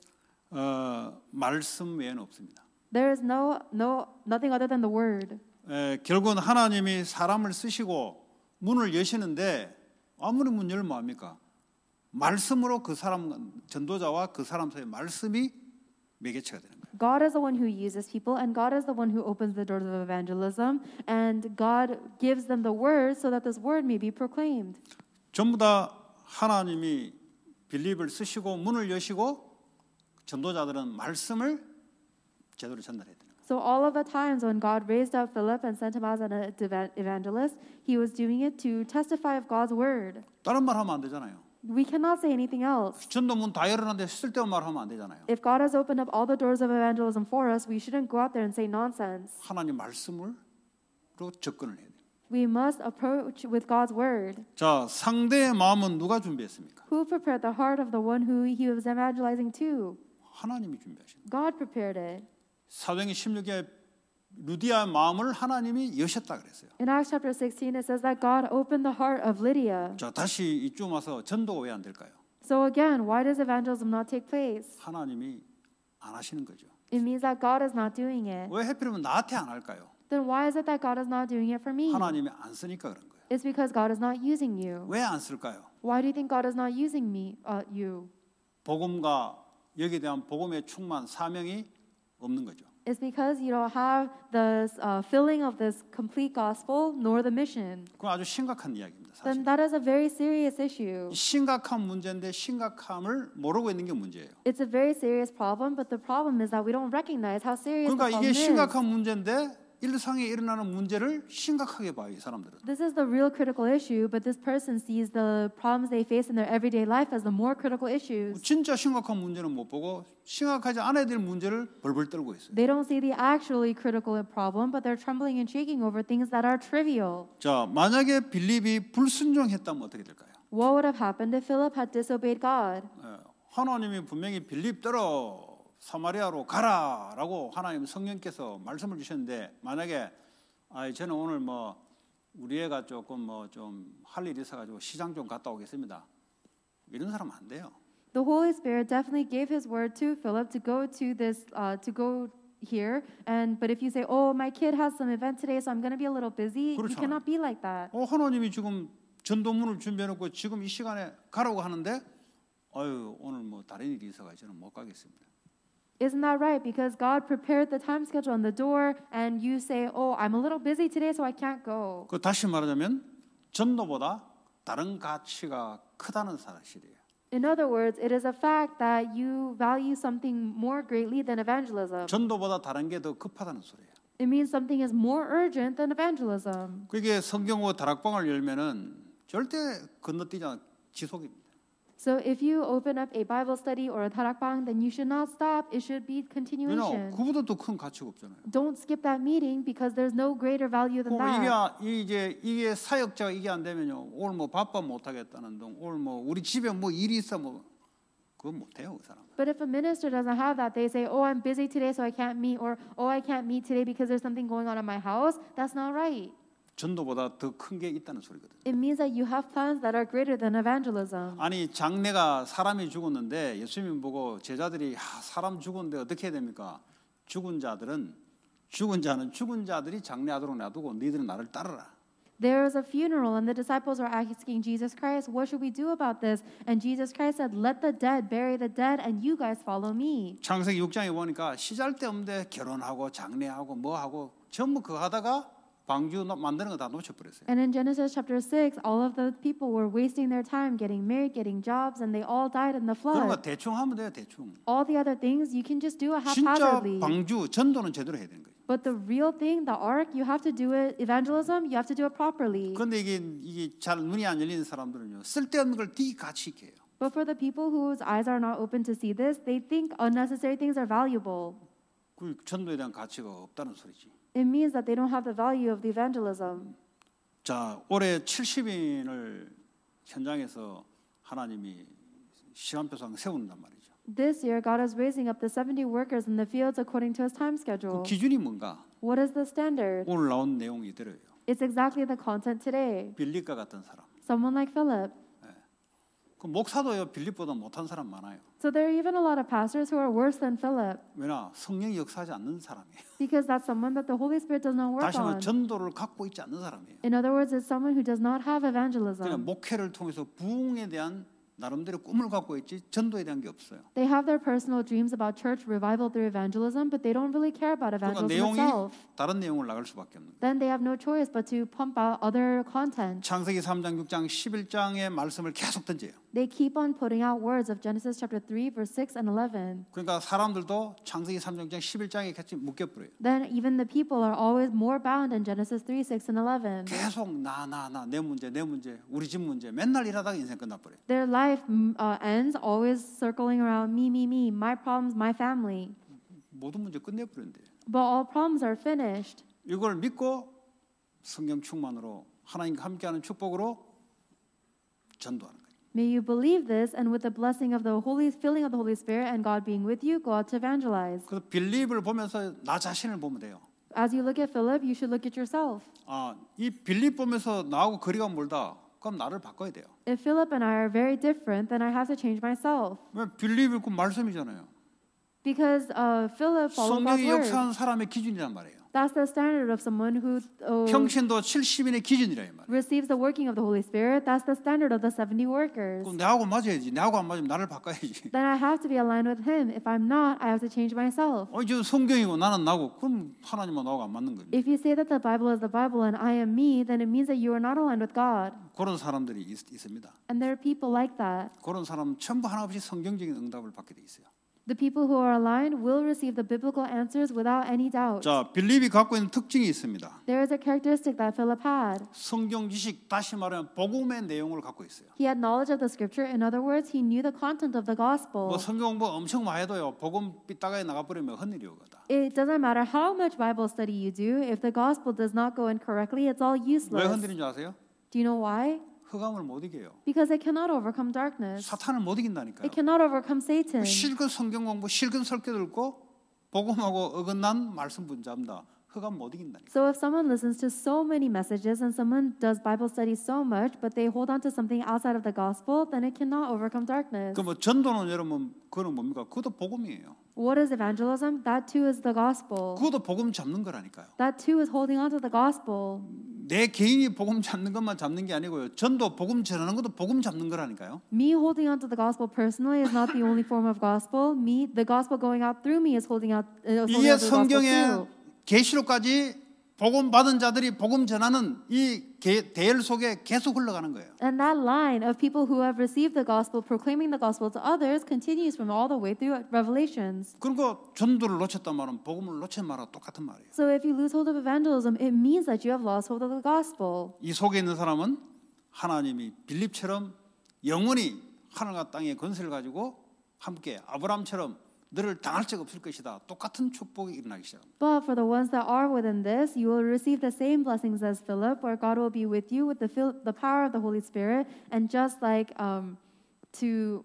어, 말씀 외에는 없습니다. There is no no nothing other than the word. 에, 결국은 하나님이 사람을 쓰시고 문을 여시는데 아무리 문 열면 합니까? 말씀으로 그 사람 전도자와 그 사람 사이 말씀이 God is the one who uses people and God is the one who opens the doors of evangelism and God gives them the word so that this word may be proclaimed. 전부 다 하나님이 빌립을 쓰시고 문을 여시고 전도자들은 말씀을 제대로 So all of the times when God raised up Philip and sent him as an evangelist, he was doing it to testify of God's word. 다른 말 하면 안 되잖아요. We cannot say anything else. If God has opened up all the doors of evangelism for us, we shouldn't go out there and say nonsense. We must approach with God's word. 자, 상대의 마음은 누가 준비했습니까? Who prepared the heart of the one who he was evangelizing to? 하나님이 준비하신. God prepared it. 사도행전 16에 루디아의 마음을 하나님이 여셨다 그랬어요. In Acts chapter 16 it says that God opened the heart of Lydia. 자, 다시 이쯤 와서 전도가 왜 안 될까요? So again, why does evangelism not take place? 하나님이 안 하시는 거죠. It means that God is not doing it. 왜 하필이면 나한테 안 할까요? Then why is it that God is not doing it for me? 하나님이 안 쓰니까 그런 거예요. It's because God is not using you. 왜 안 쓸까요? Why do you think God is not using me, uh, you? 복음과 여기에 대한 복음의 충만 사명이 없는 거죠. is because you don't have the uh, filling of this complete gospel nor the mission. 그건 아주 심각한 이야기입니다. 사실. Then that is a very serious issue. 심각한 문제인데 심각함을 모르고 있는 게 문제예요. It's a very serious problem, but the problem is that we don't recognize how serious. 그러니까 이게 심각한 문제인데 일상에 일어나는 문제를 심각하게 봐요, 이 사람들은. This is the real critical issue, but this person sees the problems they face in their everyday life as the more critical issues. 진짜 심각한 문제는 못 보고 심각하지 않아야 될 문제를 벌벌 떨고 있어요. They don't see the actually critical problem, but they're trembling and shaking over things that are trivial. 자, 만약에 빌립이 불순종했다면 어떻게 될까요? What would have happened if Philip had disobeyed God? 하나님이 분명히 빌립 따라 사마리아로 가라라고 하나님 성령께서 말씀을 주셨는데 만약에 아 저는 오늘 뭐 우리 애가 조금 뭐 좀 할 일이 있어가지고 시장 좀 갔다 오겠습니다. 이런 사람 안 돼요. The Holy Spirit definitely gave His word to Philip to go to this uh, to go here and but if you say oh my kid has some event today so I'm going to be a little busy 그렇잖아요. you cannot be like that. 어 하나님이 지금 전도문을 준비해 놓고 지금 이 시간에 가라고 하는데 아유 오늘 뭐 다른 일이 있어가지고 저는 못 가겠습니다. Isn't that right? Because God prepared the time schedule on the door, and you say, "Oh, I'm a little busy today, so I can't go." 그 다시 말하자면 전도보다 다른 가치가 크다는 사실이에요. In other words, it is a fact that you value something more greatly than evangelism. 전도보다 다른 급하다는 소리예요. It means something is more urgent than evangelism. 그게 성경호 다락방을 열면은 절대 건너뛰지 않 지속입니다. So if you open up a Bible study or a tarakbang, then you should not stop. It should be 왜냐 continuation. 없잖아요. Don't skip that meeting because there's no greater value than that. 그럼 이게 이게 사역자가 이게 안 되면요. 오늘 뭐 바빠 못 하겠다는 둥, 오늘 뭐 우리 집에 뭐 일이 있어 뭐 그건 못 해요, 그 사람. But if a minister doesn't have that, they say, "Oh, I'm busy today, so I can't meet," or "Oh, I can't meet today because there's something going on in my house." That's not right. 전도보다 더 큰 게 있다는 소리거든. It means that you have plans that are greater than evangelism. 아니 장례가 사람이 죽었는데 예수님 보고 제자들이 아, 사람 죽었는데 어떻게 해야 됩니까? 죽은 자들은 죽은 자는 죽은 자들이 장례하도록 놔두고 너희들은 나를 따르라. There is a funeral and the disciples are asking Jesus Christ, what should we do about this? And Jesus Christ said, let the dead bury the dead and you guys follow me. 창세기 6장에 보니까 시잘때 없는데 결혼하고 장례하고 뭐 하고 전부 그거 하다가 방주 만드는 놓쳐버렸어요. And in Genesis chapter 6, all of the people were wasting their time getting married, getting jobs, and they all died in the flood. 그런 거 대충 하면 돼요, 대충. All the other things you can just do haphazardly. 진짜 방주 전도는 제대로 해야 되는 거예요. But the real thing, the ark, you have to do it. Evangelism, you have to do it properly. 그런데 이게 이게 잘 눈이 안 열리는 사람들은요, 쓸데없는 걸 뒤같이 But for the people whose eyes are not open to see this, they think unnecessary things are valuable. 그 전도에 대한 가치가 없다는 소리지. It means that they don't have the value of the evangelism. 자, 올해 70인을 현장에서 하나님이 시간표상 말이죠. This year God is raising up the 70 workers in the fields according to his time schedule. 그 기준이 뭔가? What is the standard? 오늘 나온 내용이 들어요. It's exactly the content today. 빌립과 같은 사람. Someone like Philip. 그 목사도요 빌립보다 못한 사람 많아요. So there are even a lot of pastors who are worse than Philip. 왜냐 성령이 역사하지 않는 사람이에요. Because that's someone that the Holy Spirit does not work on. 다시 말해 전도를 갖고 있지 않는 사람이에요. In other words, it's someone who does not have evangelism. 그냥 목회를 통해서 부흥에 대한 나름대로 꿈을 갖고 있지 전도에 대한 게 없어요. They have their personal dreams about church revival through evangelism, but they don't really care about evangelism 그러니까 itself. 다른 내용을 나갈 수밖에 없는. Then they have no choice but to pump out other content. 창세기 3장, 6장, 11장의 말씀을 계속 던져요. They keep on putting out words of Genesis chapter 3 verse 6 and 11. 그러니까 사람들도 창세기 3장 11장에 같이 묶여 버려요. Then even the people are always more bound in Genesis 3, 6 and 11. 계속 나나 나 내 문제 내 문제 우리 집 문제 맨날 일하다가 인생 끝나 버려. Their life uh, ends always circling around me me me my problems my family. 모든 문제 끝내 버린대. But all problems are finished. 이걸 믿고 성경 충만으로 하나님과 함께하는 축복으로 전도하는. May you believe this and with the blessing of the Holy filling of the Holy Spirit and God being with you, go out to evangelize. 빌립을 보면서 나 자신을 보면 돼요. As you look at Philip, you should look at yourself. 아, 이 빌립 보면서 나하고 거리가 멀다. 그럼 나를 바꿔야 돼요. If Philip and I are very different, then I have to change myself. 왜 빌립이 그 말씀이잖아요. Because uh, Philip followed God's 성령이 역사한 사람의 기준이란 말이에요. That's the standard of someone who uh, 평신도 70인의 기준이라 이 말이야. receives the working of the Holy Spirit. That's the standard of the 70 workers. 그럼 나하고 맞아야지. 나하고 안 맞으면 나를 바꿔야지. Then I have to be aligned with Him. If I'm not, I have to change myself. 어, 저 성경이고 나는 나고 그럼 하나님은 나하고 안 맞는 겁니다. If you say that the Bible is the Bible and I am me, then it means that you are not aligned with God. 그런 사람들이 있, 있습니다. And there are people like that. 그런 사람 전부 하나 없이 성경적인 응답을 받게 돼 있어요. The people who are aligned will receive the biblical answers without any doubt. 자, 빌립이 갖고 있는 특징이 있습니다. There is a characteristic that Philip had. 성경 지식 다시 말하면 복음의 내용을 갖고 있어요. He had knowledge of the scripture. In other words, he knew the content of the gospel. 뭐 성경 공부 엄청 많이 해도요. 복음 삐딱하게 나가버리면 헛일이거든. It doesn't matter how much Bible study you do. If the gospel does not go in correctly, it's all useless. 왜 헛일인 줄 아세요? Do you know why? 흑암을 못 이겨요. Because it cannot overcome darkness. 사탄을 못 이긴다니까요. It cannot overcome Satan. 실근 성경 공부, 실근 설교 들고 복음하고 어긋난 말씀 분자입니다. 흑암 못 이긴다니까. So if someone listens to so many messages and someone does Bible study so much but they hold on to something outside of the gospel then it cannot overcome darkness. 그뭐 전도는 여러분 그는 뭡니까? 그것도 복음이에요. What is evangelism? That too is the gospel. 그것도 복음 잡는 거라니까요. That too is holding on to the gospel. 내 개인이 복음 잡는 것만 잡는 게 아니고요. 전도 복음 전하는 것도 복음 잡는 거라니까요. Me holding on to the gospel personally is not the only form of gospel. Me the gospel going out through me is holding out. 이게 성경에 계시록까지 복음 받은 자들이 복음 전하는 이 대열 속에 계속 흘러가는 거예요. And that line of people who have received the gospel proclaiming the gospel to others continues from all the way through Revelations. 그리고 전도를 놓쳤단 말은 복음을 놓친 말하고 똑같은 말이에요. So if you lose hold of evangelism, it means that you have lost hold of the gospel. 이 속에 있는 사람은 하나님이 빌립처럼 영원히 하늘과 땅의 권세를 가지고 함께 아브라함처럼 너를 당할 적 없을 것이다. 똑같은 축복이 일어나기 시작합니다. But for the ones that are within this, you will receive the same blessings as Philip, where God will be with you with the the power of the Holy Spirit, and just like um, to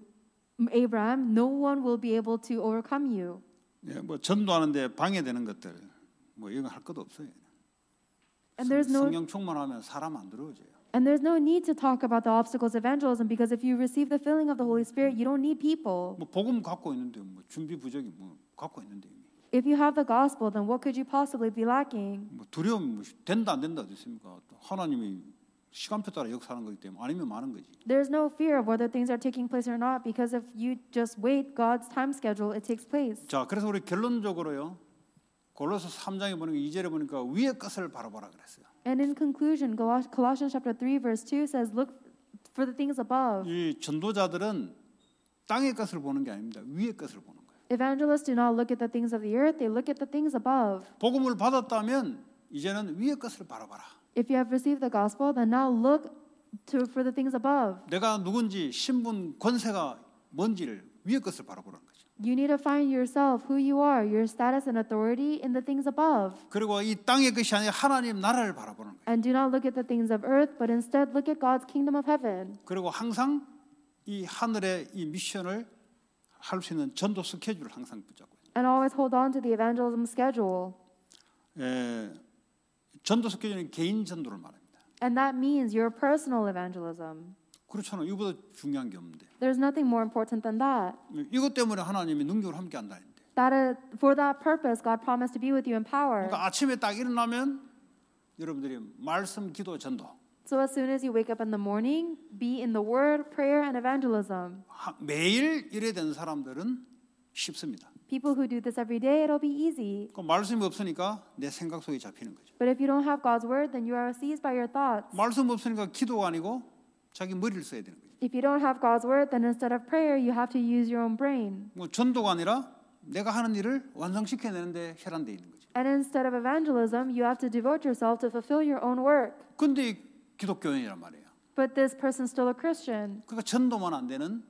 Abraham, no one will be able to overcome you. 예, 뭐 전도하는데 방해되는 것들, 뭐 이런 거할 것도 없어요. And there's no 성령 충만하면 사람 안 들어오죠. And there's no need to talk about the obstacles of evangelism because if you receive the filling of the Holy Spirit, you don't need people. 뭐 복음 갖고 있는데 뭐 준비 뭐 갖고 있는데 이미. If you have the gospel, then what could you possibly be lacking? 뭐 두려움 뭐 된다 안 된다 하나님이 시간표 따라 역사하는 거기 때문에 아니면 많은 거지. There's no fear of whether things are taking place or not because if you just wait God's time schedule, it takes place. 자, 그래서 우리 결론적으로요. 골로새 3장에 보니까 2절에 보니까 위의 것을 바라보라 그랬어요. And in conclusion, Colossians chapter 3 verse 2 says look for the things above. 이 전도자들은 땅의 것을 보는 게 아닙니다. 위의 것을 보는 거예요. Evangelists do not look at the things of the earth, they look at the things above. 복음을 받았다면 이제는 위의 것을 바라봐라. If you have received the gospel, then now look to for the things above. 내가 누군지 신분 권세가 뭔지를 위의 것을 바라보는 거예요. You need to find yourself who you are, your status and authority in the things above. 그리고 이 땅의 것이 아니라 하나님 나라를 바라보는 거예요. And do not look at the things of earth, but instead look at God's kingdom of heaven. 그리고 항상 이 하늘의 이 미션을 할 수 있는 전도 스케줄을 항상 붙잡고 And always hold on to the evangelism schedule. 예, 전도 스케줄은 개인 전도를 말합니다. And that means your personal evangelism. 그렇잖아. 이보다 중요한 게 없는데. There's nothing more important than that. 이것 때문에 하나님이 능력으로 함께 한다 했는데. That is, for that purpose God promised to be with you in power. 그러니까 아침에 딱 일어나면 여러분들이 말씀, 기도, 전도. So as soon as you wake up in the morning, be in the word, prayer and evangelism. 매일 이래 된 사람들은 쉽습니다. People who do this every day, it'll be easy. 그 말씀이 없으니까 내 생각 속에 잡히는 거죠. But if you don't have God's word, then you are seized by your thoughts. 말씀 없으니까 기도가 아니고 자기 머리를 써야 되는 거예요. If you don't have God's word, then instead of prayer, you have to use your own brain. 뭐 전도가 아니라 내가 하는 일을 완성시켜야 되는데 혈안돼 있는 거죠. And instead of evangelism, you have to devote yourself to fulfill your own work. 근데 기독교인이란 말이에요. But this person's still a Christian. 그러니까 전도만 안 되는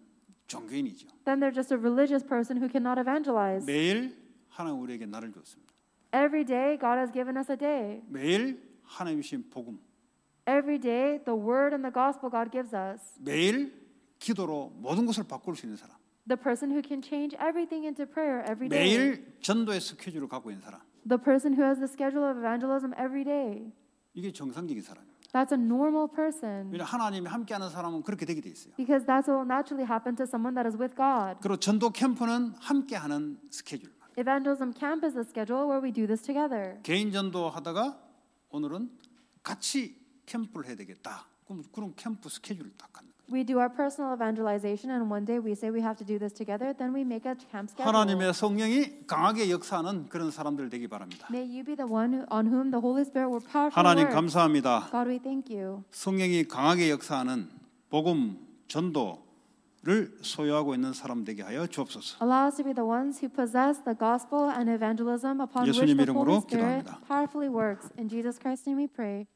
종교인이죠. Then they're just a religious person who cannot evangelize. 매일 하나님 우리에게 나를 줬습니다. Every day God has given us a day. 매일 하나님이신 복음. Every day, the word and the gospel God gives us. 매일 기도로 모든 것을 바꿀 수 있는 사람. The person who can change everything into prayer every day. 매일 전도의 스케줄을 갖고 있는 사람. The person who has the schedule of evangelism every day. 이게 정상적인 사람. That's a normal person. 왜냐 하나님이 함께하는 사람은 그렇게 되게 돼 있어요. Because that's what will naturally happen to someone that is with God. 그리고 전도 캠프는 함께하는 스케줄. Evangelism camp is a schedule where we do this together. 개인 전도 하다가 오늘은 같이 캠프를 해야 되겠다. 그럼 그런 캠프 스케줄을 딱 갖는 거예요. We do our personal evangelization and one day we say we have to do this together, then we make a camp schedule. 하나님의 성령이 강하게 역사하는 그런 사람들 되기 바랍니다. May you be the one on whom the Holy Spirit will powerfully 하나님 work. 감사합니다. God we thank you. 성령이 강하게 역사하는 복음 전도 를 소유하고 있는 사람 되게 하여 주옵소서. Allow us to be the ones who possess the gospel and evangelism upon which the Holy Spirit powerfully works. In Jesus Christ's name we pray.